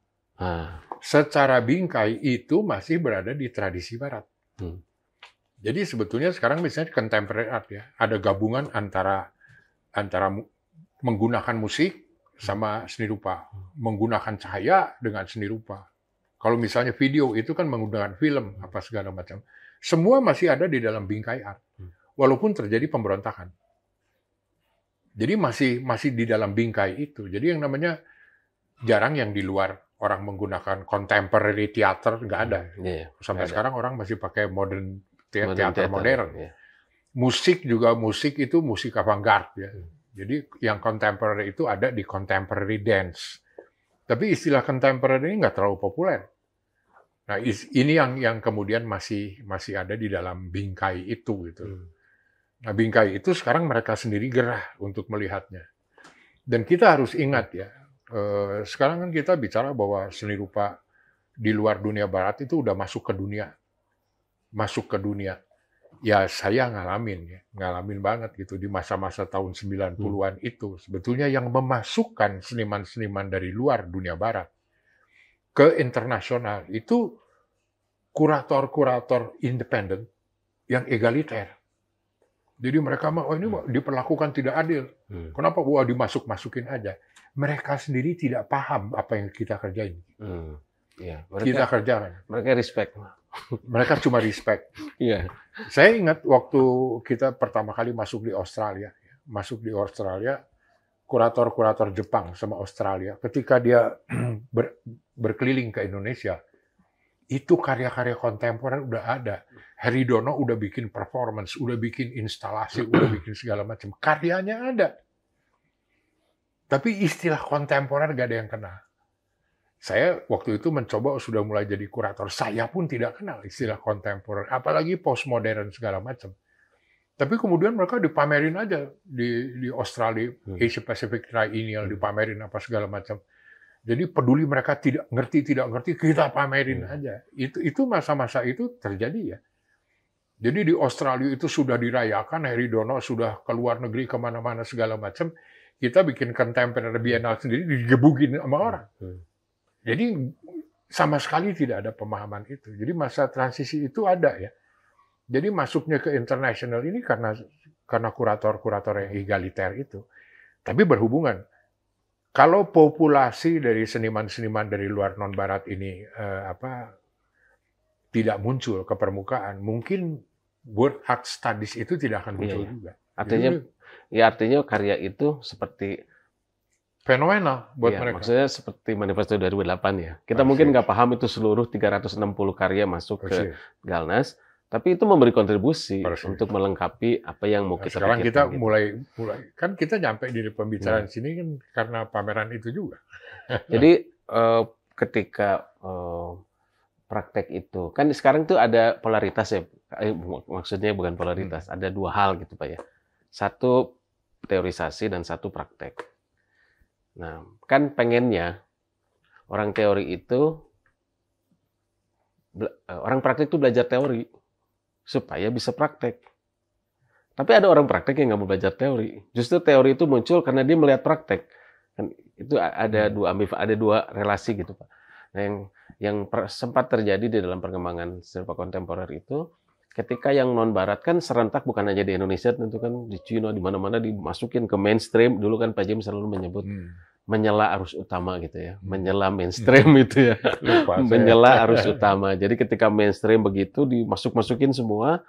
Nah. Secara bingkai itu masih berada di tradisi Barat. Hmm. Jadi sebetulnya sekarang misalnya contemporary art ya, ada gabungan antara antara menggunakan musik sama seni rupa, menggunakan cahaya dengan seni rupa. Kalau misalnya video itu kan menggunakan film apa segala macam. Semua masih ada di dalam bingkai art. Walaupun terjadi pemberontakan. Jadi masih masih di dalam bingkai itu. Jadi yang namanya jarang yang di luar orang menggunakan contemporary theater nggak ada. Hmm, yeah, sampai sekarang orang masih pakai modern Ya, teater, teater modern. Ya. Musik juga musik itu musik avant-garde ya. Hmm. Jadi yang contemporary itu ada di contemporary dance. Tapi istilah contemporary ini nggak terlalu populer. Nah ini yang yang kemudian masih masih ada di dalam bingkai itu gitu. Hmm. Nah bingkai itu sekarang mereka sendiri gerah untuk melihatnya. Dan kita harus ingat ya. Eh, sekarang kan kita bicara bahwa seni rupa di luar dunia barat itu udah masuk ke dunia masuk ke dunia. Ya saya ngalamin, ya. ngalamin banget gitu di masa-masa tahun 90-an hmm. itu. Sebetulnya yang memasukkan seniman-seniman dari luar dunia barat ke internasional itu kurator-kurator independen yang egaliter. Jadi mereka mau oh ini hmm. diperlakukan tidak adil. Hmm. Kenapa? Wah dimasuk-masukin aja. Mereka sendiri tidak paham apa yang kita kerjain. Hmm. Ya, mereka, kita kerjakan. Mereka respect. mereka cuma respect. Yeah. Saya ingat waktu kita pertama kali masuk di Australia, masuk di Australia, kurator-kurator Jepang sama Australia, ketika dia ber, berkeliling ke Indonesia, itu karya-karya kontemporer udah ada. Heri Dono udah bikin performance, udah bikin instalasi, udah bikin segala macam. Karyanya ada. Tapi istilah kontemporer gak ada yang kenal saya waktu itu mencoba sudah mulai jadi kurator. Saya pun tidak kenal istilah kontemporer, apalagi postmodern segala macam. Tapi kemudian mereka dipamerin aja di, di Australia, hmm. Asia Pacific Triennial hmm. dipamerin apa segala macam. Jadi peduli mereka tidak ngerti tidak ngerti kita hmm. pamerin aja. Itu itu masa-masa itu terjadi ya. Jadi di Australia itu sudah dirayakan, Heri Dono sudah keluar negeri kemana-mana segala macam. Kita bikin kontemporer biennale sendiri digebukin sama orang. Jadi sama sekali tidak ada pemahaman itu. Jadi masa transisi itu ada ya. Jadi masuknya ke internasional ini karena karena kurator-kurator yang egaliter itu. Tapi berhubungan. Kalau populasi dari seniman-seniman dari luar non barat ini eh, apa tidak muncul ke permukaan, mungkin world art studies itu tidak akan muncul iya, iya. juga. Artinya Jadi, ya artinya karya itu seperti fenomena buat ya, mereka. Maksudnya seperti manifesto 2008 ya. Kita Masih. mungkin nggak paham itu seluruh 360 karya masuk Masih. ke Galnas, tapi itu memberi kontribusi Masih. untuk melengkapi apa yang mau nah, sekarang kita gitu. mulai mulai kan kita nyampe di pembicaraan nah. sini kan karena pameran itu juga. Jadi eh, ketika eh, praktek itu kan sekarang tuh ada polaritas ya. Eh, maksudnya bukan polaritas, hmm. ada dua hal gitu pak ya. Satu teorisasi dan satu praktek Nah, kan pengennya orang teori itu eh, orang praktik itu belajar teori supaya bisa praktek. Tapi ada orang praktek yang nggak mau belajar teori. Justru teori itu muncul karena dia melihat praktek. Kan itu ada hmm. dua ambif, ada dua relasi gitu pak. Nah, yang yang sempat terjadi di dalam perkembangan serupa kontemporer itu ketika yang non barat kan serentak bukan hanya di Indonesia tentu kan di Cina di mana-mana dimasukin ke mainstream dulu kan Pak Jim selalu menyebut hmm. menyela arus utama gitu ya hmm. menyela mainstream hmm. itu ya menyela arus utama jadi ketika mainstream begitu dimasuk-masukin semua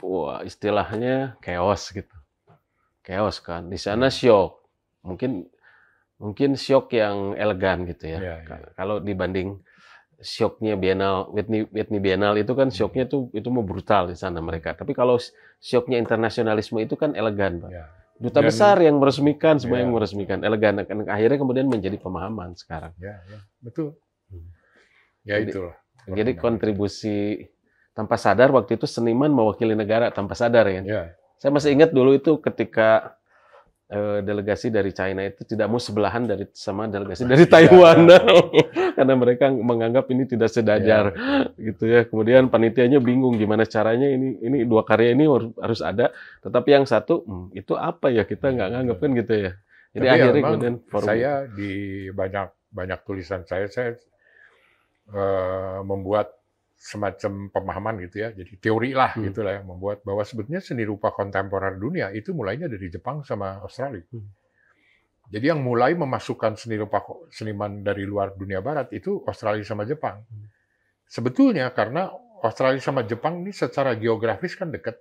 wah istilahnya chaos gitu chaos kan di sana hmm. shock mungkin mungkin shock yang elegan gitu ya, ya, ya. kalau dibanding shocknya Bienal Whitney Whitney Bienal itu kan hmm. shocknya tuh itu mau brutal di sana mereka. Tapi kalau shocknya internasionalisme itu kan elegan, Pak. Ya. Duta Dan, besar yang meresmikan, semua ya. yang meresmikan, elegan. Akhirnya kemudian menjadi pemahaman sekarang. Ya, ya. betul. Hmm. Ya jadi, Jadi kontribusi tanpa sadar waktu itu seniman mewakili negara tanpa sadar ya. ya. Saya masih ingat dulu itu ketika Eh, delegasi dari China itu tidak mau sebelahan dari sama delegasi dari Taiwan ya, karena mereka menganggap ini tidak sedajar ya. gitu ya kemudian panitianya bingung gimana caranya ini ini dua karya ini harus ada tetapi yang satu hmm, itu apa ya kita nggak ya, nganggap kan ya. gitu ya jadi Tapi akhirnya kemudian forum. saya di banyak banyak tulisan saya saya uh, membuat semacam pemahaman gitu ya, jadi teori lah hmm. gitulah yang membuat bahwa sebetulnya seni rupa kontemporer dunia itu mulainya dari Jepang sama Australia. Hmm. Jadi yang mulai memasukkan seni rupa seniman dari luar dunia barat itu Australia sama Jepang. Hmm. Sebetulnya karena Australia sama Jepang ini secara geografis kan dekat.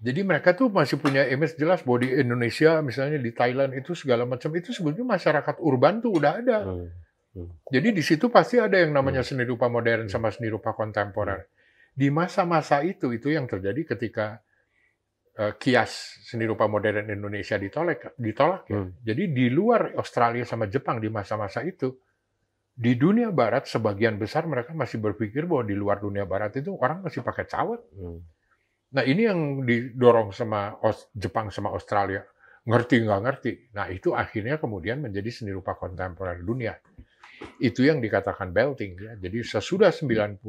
Jadi mereka tuh masih punya image jelas bahwa di Indonesia misalnya di Thailand itu segala macam itu sebetulnya masyarakat urban tuh udah ada. Hmm. Hmm. Jadi di situ pasti ada yang namanya hmm. seni rupa modern hmm. sama seni rupa kontemporer. Di masa-masa itu itu yang terjadi ketika uh, kias seni rupa modern Indonesia ditolak ditolak ya. Jadi di luar Australia sama Jepang di masa-masa itu di dunia barat sebagian besar mereka masih berpikir bahwa di luar dunia barat itu orang masih pakai cawat. Nah, ini yang didorong sama Jepang sama Australia ngerti nggak ngerti. Nah itu akhirnya kemudian menjadi seni rupa kontemporer dunia. Itu yang dikatakan belting ya. Jadi sesudah 90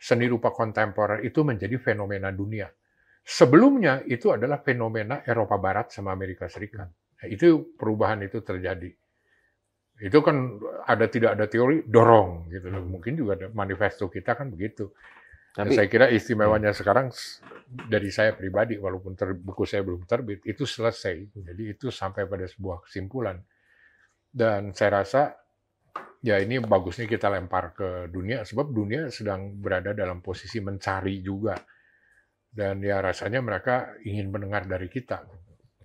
seni rupa kontemporer itu menjadi fenomena dunia. Sebelumnya itu adalah fenomena Eropa Barat sama Amerika Serikat. Nah, itu perubahan itu terjadi. Itu kan ada tidak ada teori dorong gitu loh. Mungkin juga ada manifesto kita kan begitu. Tapi, saya kira istimewanya hmm. sekarang dari saya pribadi, walaupun ter, buku saya belum terbit, itu selesai. Jadi itu sampai pada sebuah kesimpulan. Dan saya rasa ya ini bagusnya kita lempar ke dunia sebab dunia sedang berada dalam posisi mencari juga dan ya rasanya mereka ingin mendengar dari kita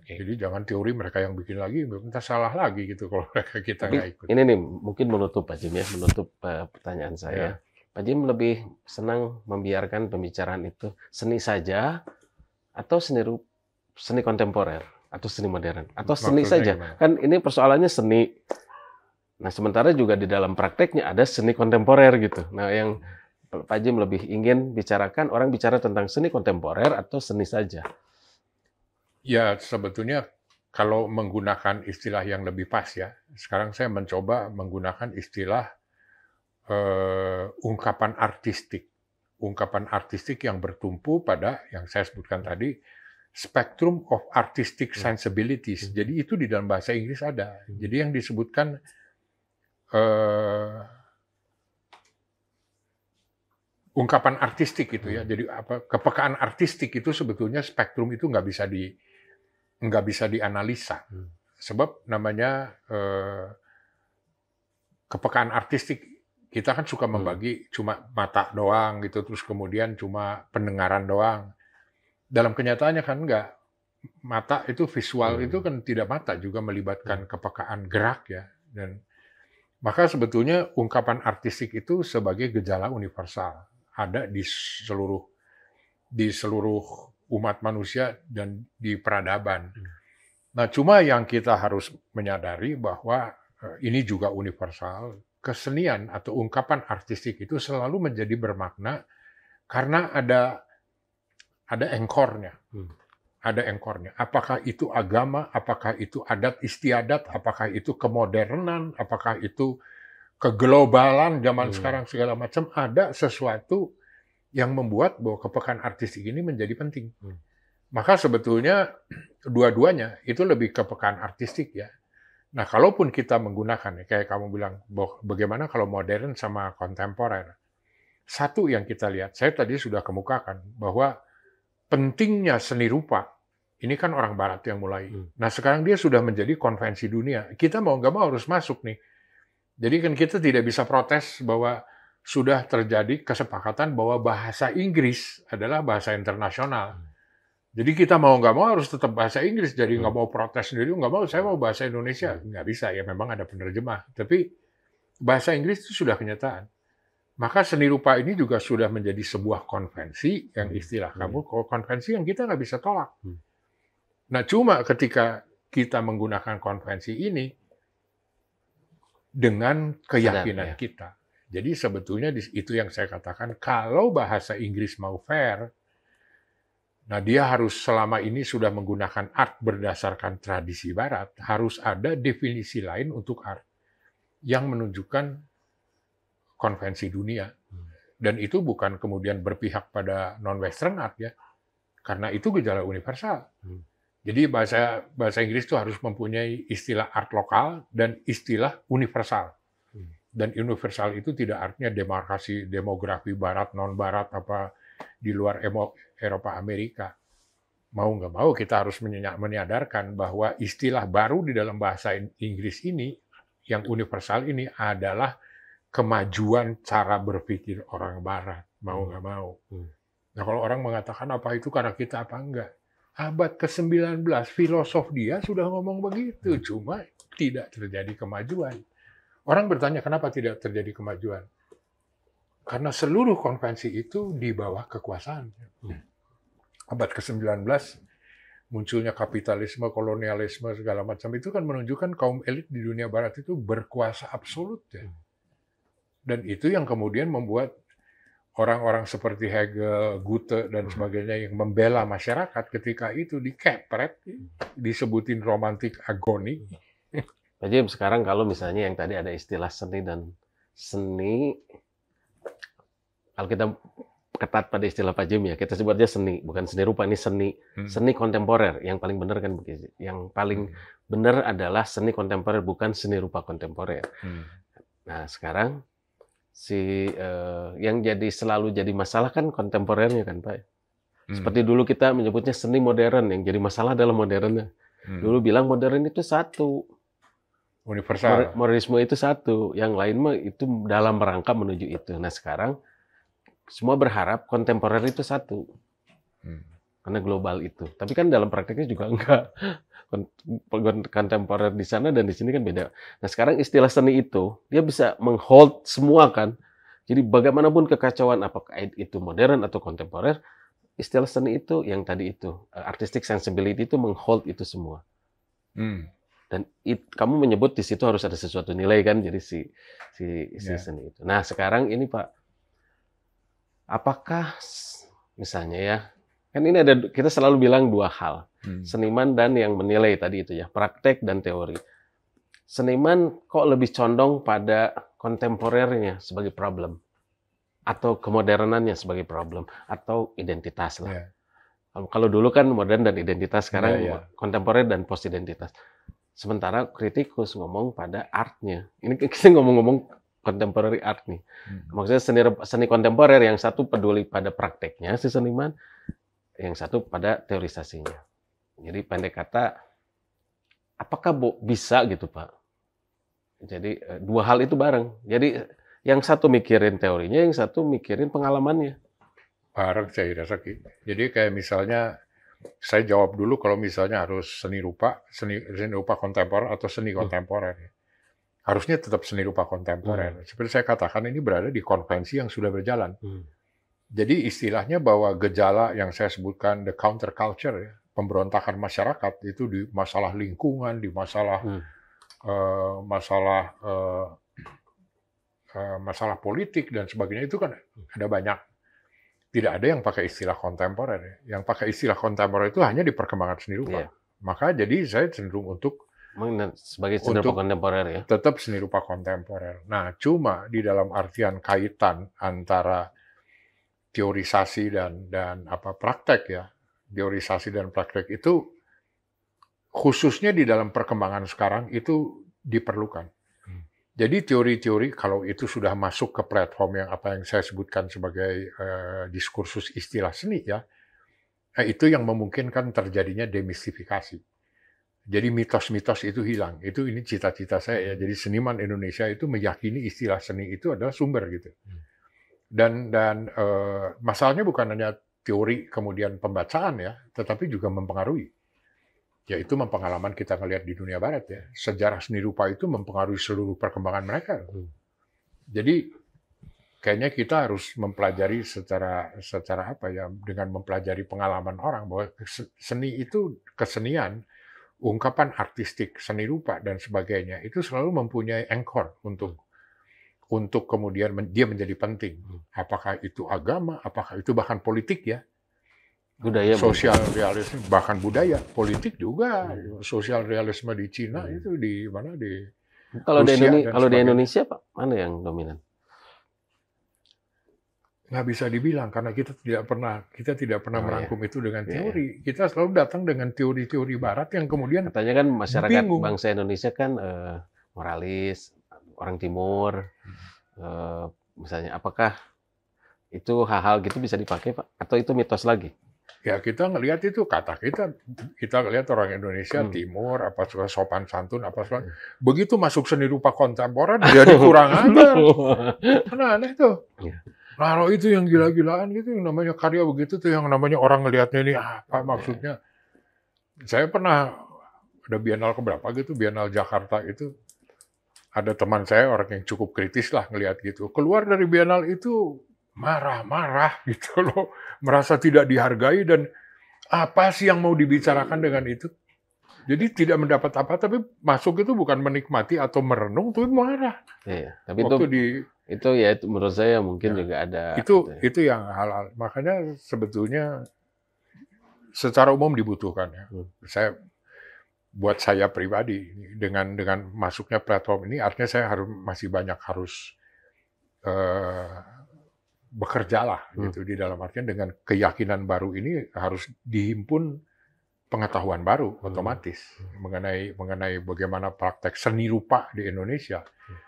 jadi jangan teori mereka yang bikin lagi kita salah lagi gitu kalau mereka kita nggak ikut ini nih mungkin menutup Pak Jim ya menutup eh, pertanyaan saya ya. Pak Jim lebih senang membiarkan pembicaraan itu seni saja atau seni seni kontemporer atau seni modern atau seni Maksudnya saja gimana? kan ini persoalannya seni Nah, sementara juga di dalam prakteknya ada seni kontemporer gitu. Nah, yang Pak Jim lebih ingin bicarakan, orang bicara tentang seni kontemporer atau seni saja? Ya, sebetulnya kalau menggunakan istilah yang lebih pas ya, sekarang saya mencoba menggunakan istilah eh, ungkapan artistik. Ungkapan artistik yang bertumpu pada yang saya sebutkan tadi, spectrum of artistic hmm. sensibilities. Jadi itu di dalam bahasa Inggris ada. Hmm. Jadi yang disebutkan uh, ungkapan artistik gitu ya. Hmm. Jadi apa kepekaan artistik itu sebetulnya spektrum itu nggak bisa di nggak bisa dianalisa. Hmm. Sebab namanya eh, kepekaan artistik kita kan suka hmm. membagi cuma mata doang gitu terus kemudian cuma pendengaran doang. Dalam kenyataannya kan nggak mata itu visual hmm. itu kan tidak mata juga melibatkan kepekaan gerak ya dan maka sebetulnya ungkapan artistik itu sebagai gejala universal, ada di seluruh di seluruh umat manusia dan di peradaban. Hmm. Nah, cuma yang kita harus menyadari bahwa eh, ini juga universal, kesenian atau ungkapan artistik itu selalu menjadi bermakna karena ada ada engkornya. Hmm ada engkornya. Apakah itu agama, apakah itu adat istiadat, apakah itu kemodernan, apakah itu keglobalan zaman hmm. sekarang segala macam ada sesuatu yang membuat bahwa kepekan artistik ini menjadi penting. Hmm. Maka sebetulnya dua-duanya itu lebih kepekan artistik ya. Nah, kalaupun kita menggunakan, ya, kayak kamu bilang, bagaimana kalau modern sama kontemporer? Satu yang kita lihat, saya tadi sudah kemukakan bahwa pentingnya seni rupa, ini kan orang Barat yang mulai. Hmm. Nah sekarang dia sudah menjadi konvensi dunia. Kita mau nggak mau harus masuk nih. Jadi kan kita tidak bisa protes bahwa sudah terjadi kesepakatan bahwa bahasa Inggris adalah bahasa internasional. Hmm. Jadi kita mau nggak mau harus tetap bahasa Inggris. Jadi hmm. nggak mau protes sendiri, nggak mau saya hmm. mau bahasa Indonesia. Nggak bisa, ya memang ada penerjemah. Tapi bahasa Inggris itu sudah kenyataan. Maka seni rupa ini juga sudah menjadi sebuah konvensi yang hmm. istilah hmm. kamu, konvensi yang kita nggak bisa tolak. Hmm. Nah, cuma ketika kita menggunakan konvensi ini dengan keyakinan ya. kita. Jadi sebetulnya itu yang saya katakan, kalau bahasa Inggris mau fair, Nah, dia harus selama ini sudah menggunakan art berdasarkan tradisi barat, harus ada definisi lain untuk art yang menunjukkan konvensi dunia. Hmm. Dan itu bukan kemudian berpihak pada non-Western art ya, karena itu gejala universal. Hmm. Jadi bahasa bahasa Inggris itu harus mempunyai istilah art lokal dan istilah universal. Hmm. Dan universal itu tidak artinya demarkasi demografi barat non barat apa di luar Eropa Amerika. Mau nggak mau kita harus menyadarkan bahwa istilah baru di dalam bahasa Inggris ini yang universal ini adalah kemajuan cara berpikir orang Barat mau hmm. nggak mau. Hmm. Nah kalau orang mengatakan apa itu karena kita apa enggak, abad ke-19 filosof dia sudah ngomong begitu, hmm. cuma tidak terjadi kemajuan. Orang bertanya kenapa tidak terjadi kemajuan? Karena seluruh konvensi itu di bawah kekuasaan. Abad ke-19 munculnya kapitalisme, kolonialisme segala macam itu kan menunjukkan kaum elit di dunia barat itu berkuasa absolut ya. Hmm dan itu yang kemudian membuat orang-orang seperti Hegel, Goethe, dan hmm. sebagainya yang membela masyarakat ketika itu dikepret, disebutin romantik agoni. Jadi sekarang kalau misalnya yang tadi ada istilah seni dan seni, kalau kita ketat pada istilah Pak Jim ya, kita sebutnya seni, bukan seni rupa, ini seni, hmm. seni kontemporer. Yang paling benar kan begitu. Yang paling hmm. benar adalah seni kontemporer, bukan seni rupa kontemporer. Nah, sekarang si uh, yang jadi selalu jadi masalah kan kontemporernya kan Pak. Ya? Hmm. Seperti dulu kita menyebutnya seni modern yang jadi masalah dalam modernnya. Hmm. Dulu bilang modern itu satu. Universal. Modernisme itu satu, yang lain mah itu dalam rangka menuju itu. Nah sekarang semua berharap kontemporer itu satu. Hmm. Karena global itu. Tapi kan dalam prakteknya juga enggak kontemporer di sana dan di sini kan beda. Nah sekarang istilah seni itu dia bisa menghold semua kan. Jadi bagaimanapun kekacauan apakah itu modern atau kontemporer, istilah seni itu yang tadi itu eh, artistic sensibility itu menghold itu semua. Hmm. Dan it, kamu menyebut di situ harus ada sesuatu nilai kan, jadi si si, si yeah. seni itu. Nah sekarang ini Pak, apakah misalnya ya Kan ini ada kita selalu bilang dua hal, hmm. seniman dan yang menilai tadi itu ya, praktek dan teori. Seniman kok lebih condong pada kontemporernya sebagai problem atau kemodernannya sebagai problem atau identitas lah. Yeah. Kalau dulu kan modern dan identitas, sekarang yeah, yeah. kontemporer dan post identitas. Sementara kritikus ngomong pada artnya. Ini kita ngomong-ngomong contemporary art nih. Hmm. Maksudnya seni seni kontemporer yang satu peduli pada prakteknya si seniman, yang satu pada teorisasinya. Jadi pendek kata, apakah bisa gitu Pak? Jadi eh, dua hal itu bareng. Jadi yang satu mikirin teorinya, yang satu mikirin pengalamannya. Bareng saya rasa Jadi kayak misalnya saya jawab dulu kalau misalnya harus seni rupa, seni, seni rupa kontemporer atau seni kontemporer. Hmm. Harusnya tetap seni rupa kontemporer. Hmm. Seperti saya katakan ini berada di konvensi yang sudah berjalan. Hmm jadi istilahnya bahwa gejala yang saya sebutkan the counter culture ya, pemberontakan masyarakat itu di masalah lingkungan, di masalah hmm. uh, masalah uh, uh, masalah politik dan sebagainya itu kan ada banyak. Tidak ada yang pakai istilah kontemporer. Ya. Yang pakai istilah kontemporer itu hanya di perkembangan seni rupa. Yeah. Maka jadi saya cenderung untuk sebagai seni rupa kontemporer ya. Tetap seni rupa kontemporer. Nah, cuma di dalam artian kaitan antara teorisasi dan dan apa praktek ya. Teorisasi dan praktek itu khususnya di dalam perkembangan sekarang itu diperlukan. Hmm. Jadi teori-teori kalau itu sudah masuk ke platform yang apa yang saya sebutkan sebagai eh, diskursus istilah seni ya, eh, itu yang memungkinkan terjadinya demistifikasi. Jadi mitos-mitos itu hilang. Itu ini cita-cita saya ya. Jadi seniman Indonesia itu meyakini istilah seni itu adalah sumber gitu. Hmm. Dan dan uh, masalahnya bukan hanya teori kemudian pembacaan ya, tetapi juga mempengaruhi. Yaitu mempengalaman kita ngelihat di dunia barat ya. Sejarah seni rupa itu mempengaruhi seluruh perkembangan mereka. Hmm. Jadi kayaknya kita harus mempelajari secara secara apa ya dengan mempelajari pengalaman orang bahwa seni itu kesenian ungkapan artistik seni rupa dan sebagainya itu selalu mempunyai engkor untuk untuk kemudian dia menjadi penting. Hmm. Apakah itu agama, apakah itu bahkan politik ya. Budaya. Sosial realisme, bahkan budaya, politik juga. Iya. Sosial realisme di Cina iya. itu di mana di kalau di Indonesia, kalau di Indonesia Pak, mana yang dominan? Nggak bisa dibilang karena kita tidak pernah kita tidak pernah oh, iya. merangkum iya. itu dengan teori. Kita selalu datang dengan teori-teori Barat yang kemudian katanya kan masyarakat bingung. bangsa Indonesia kan uh, moralis, orang timur hmm. eh, misalnya apakah itu hal-hal gitu bisa dipakai pak atau itu mitos lagi ya kita ngelihat itu kata kita kita lihat orang Indonesia hmm. timur apa suka sopan santun apa suka hmm. begitu masuk seni rupa kontemporer jadi kurang ajar nah aneh tuh ya. nah itu yang gila-gilaan gitu yang namanya karya begitu tuh yang namanya orang ngelihatnya ini apa ah, maksudnya iya. saya pernah ada bienal keberapa gitu bienal Jakarta itu ada teman saya orang yang cukup kritis lah ngelihat gitu. Keluar dari Bienal itu marah-marah gitu loh, merasa tidak dihargai dan apa sih yang mau dibicarakan dengan itu? Jadi tidak mendapat apa, tapi masuk itu bukan menikmati atau merenung, tapi marah. Iya, tapi Waktu itu di, itu ya itu menurut saya mungkin ya, juga ada. Itu gitu. Ya. itu yang hal-hal makanya sebetulnya secara umum dibutuhkan ya. Hmm. Saya buat saya pribadi dengan dengan masuknya platform ini artinya saya harus masih banyak harus uh, lah hmm. gitu di dalam artian dengan keyakinan baru ini harus dihimpun pengetahuan baru hmm. otomatis hmm. mengenai mengenai bagaimana praktek seni rupa di Indonesia hmm.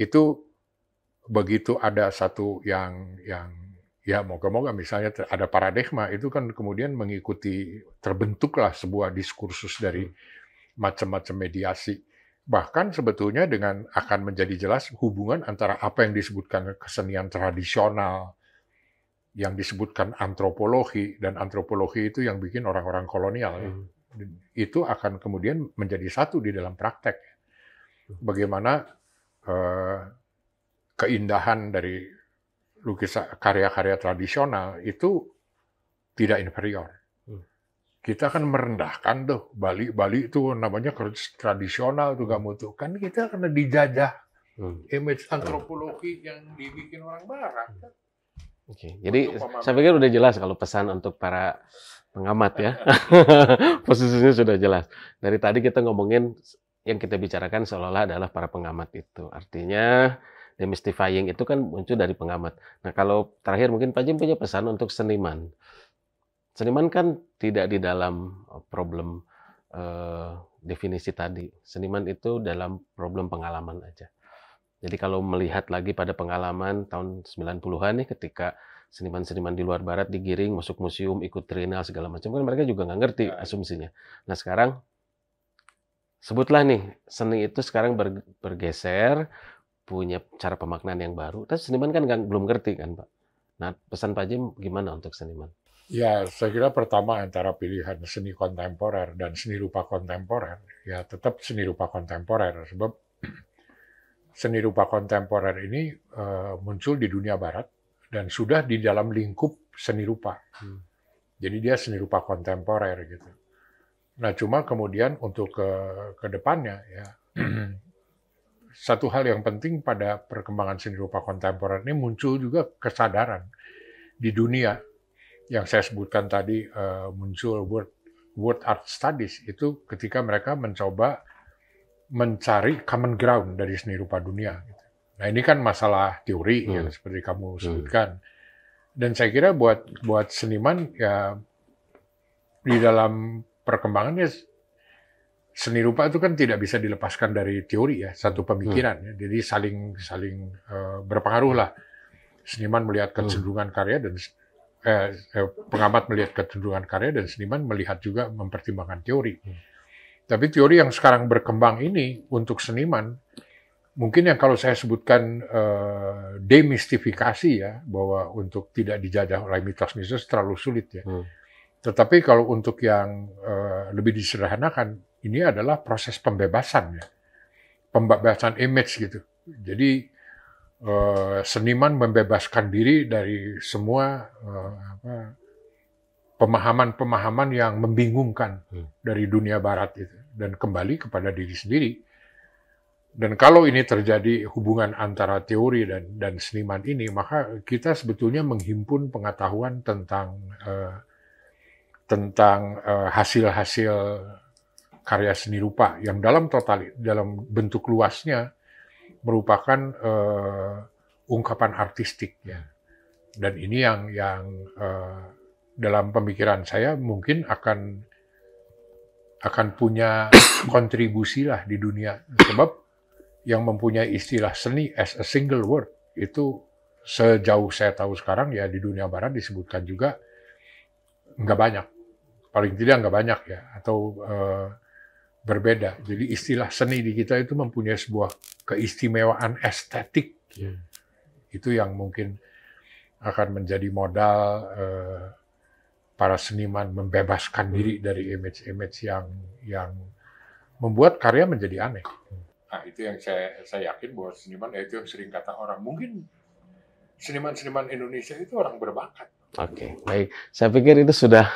itu begitu ada satu yang yang ya moga-moga misalnya ada paradigma itu kan kemudian mengikuti terbentuklah sebuah diskursus dari hmm macam-macam mediasi. Bahkan sebetulnya dengan akan menjadi jelas hubungan antara apa yang disebutkan kesenian tradisional, yang disebutkan antropologi, dan antropologi itu yang bikin orang-orang kolonial. Ya. Hmm. Itu akan kemudian menjadi satu di dalam praktek. Bagaimana eh, keindahan dari lukisan karya-karya tradisional itu tidak inferior kita kan merendahkan tuh Bali Bali itu namanya tradisional tuh kamu tuh kan kita karena dijajah hmm. image hmm. antropologi yang dibikin orang Barat kan. Oke, okay. jadi saya pikir udah jelas kalau pesan untuk para pengamat ya. Posisinya sudah jelas. Dari tadi kita ngomongin yang kita bicarakan seolah-olah adalah para pengamat itu. Artinya demystifying itu kan muncul dari pengamat. Nah, kalau terakhir mungkin Pak Jim punya pesan untuk seniman Seniman kan tidak di dalam eh, problem eh, definisi tadi. Seniman itu dalam problem pengalaman aja. Jadi kalau melihat lagi pada pengalaman tahun 90-an nih ketika seniman-seniman di luar barat digiring masuk museum, ikut trienal segala macam kan mereka juga nggak ngerti iya. asumsinya. Nah, sekarang sebutlah nih seni itu sekarang bergeser punya cara pemaknaan yang baru. Tapi seniman kan gak, belum ngerti kan, Pak. Nah, pesan Pak Jim gimana untuk seniman? Ya, saya kira pertama antara pilihan seni kontemporer dan seni rupa kontemporer, ya tetap seni rupa kontemporer. Sebab seni rupa kontemporer ini uh, muncul di dunia barat dan sudah di dalam lingkup seni rupa. Hmm. Jadi dia seni rupa kontemporer gitu. Nah, cuma kemudian untuk ke, ke depannya ya, satu hal yang penting pada perkembangan seni rupa kontemporer ini muncul juga kesadaran di dunia yang saya sebutkan tadi uh, muncul word word art studies itu ketika mereka mencoba mencari common ground dari seni rupa dunia. Gitu. Nah ini kan masalah teori hmm. ya seperti kamu hmm. sebutkan. Dan saya kira buat buat seniman ya di dalam perkembangannya seni rupa itu kan tidak bisa dilepaskan dari teori ya satu pemikiran hmm. ya. jadi saling saling uh, berpengaruh lah seniman melihat hmm. kecenderungan karya dan Eh, eh, pengamat melihat kecenderungan karya dan seniman melihat juga mempertimbangkan teori. Hmm. Tapi teori yang sekarang berkembang ini untuk seniman mungkin yang kalau saya sebutkan eh, demistifikasi ya bahwa untuk tidak dijajah oleh mitos mitos terlalu sulit ya. Hmm. Tetapi kalau untuk yang eh, lebih disederhanakan ini adalah proses pembebasan ya, pembebasan image gitu. Jadi Eh, seniman membebaskan diri dari semua eh, pemahaman-pemahaman yang membingungkan hmm. dari dunia barat itu dan kembali kepada diri sendiri. Dan kalau ini terjadi hubungan antara teori dan dan seniman ini, maka kita sebetulnya menghimpun pengetahuan tentang uh, tentang hasil hasil-hasil karya seni rupa yang dalam total dalam bentuk luasnya merupakan uh, ungkapan artistik ya. Dan ini yang yang uh, dalam pemikiran saya mungkin akan akan punya kontribusi lah di dunia sebab yang mempunyai istilah seni as a single word itu sejauh saya tahu sekarang ya di dunia barat disebutkan juga nggak banyak paling tidak nggak banyak ya atau uh, berbeda jadi istilah seni di kita itu mempunyai sebuah keistimewaan estetik yeah. itu yang mungkin akan menjadi modal eh, para seniman membebaskan hmm. diri dari image-image yang yang membuat karya menjadi aneh. Nah, itu yang saya saya yakin bahwa seniman ya itu yang sering kata orang mungkin seniman-seniman Indonesia itu orang berbakat. Oke, okay, baik. Saya pikir itu sudah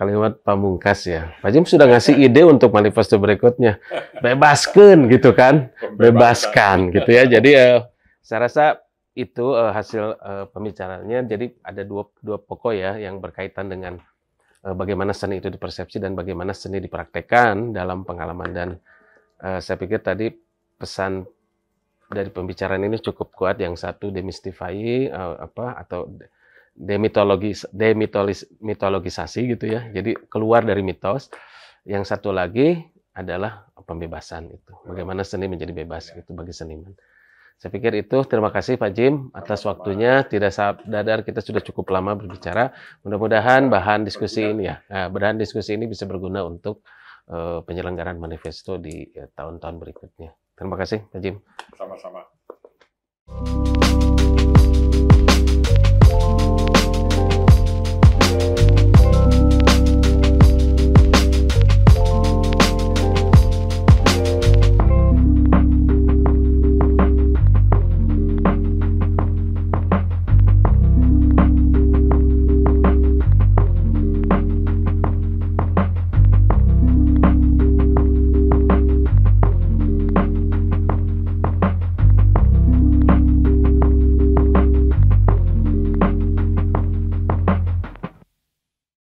kalimat pamungkas ya. Pak Jim sudah ngasih ide untuk manifesto berikutnya. Bebaskan gitu kan. Bebaskan gitu ya. Jadi uh, saya rasa itu uh, hasil uh, eh, pembicaraannya. Jadi ada dua dua pokok ya yang berkaitan dengan uh, bagaimana seni itu dipersepsi dan bagaimana seni dipraktekkan dalam pengalaman dan uh, saya pikir tadi pesan dari pembicaraan ini cukup kuat yang satu demystify uh, apa atau demitologis demitolis, mitologisasi gitu ya. Jadi keluar dari mitos. Yang satu lagi adalah pembebasan itu. Bagaimana seni menjadi bebas itu bagi seniman. Saya pikir itu. Terima kasih Pak Jim atas waktunya. Tidak dadar kita sudah cukup lama berbicara. Mudah-mudahan bahan diskusi ini ya, eh, bahan diskusi ini bisa berguna untuk uh, penyelenggaraan manifesto di eh, tahun-tahun berikutnya. Terima kasih Pak Jim. Sama-sama.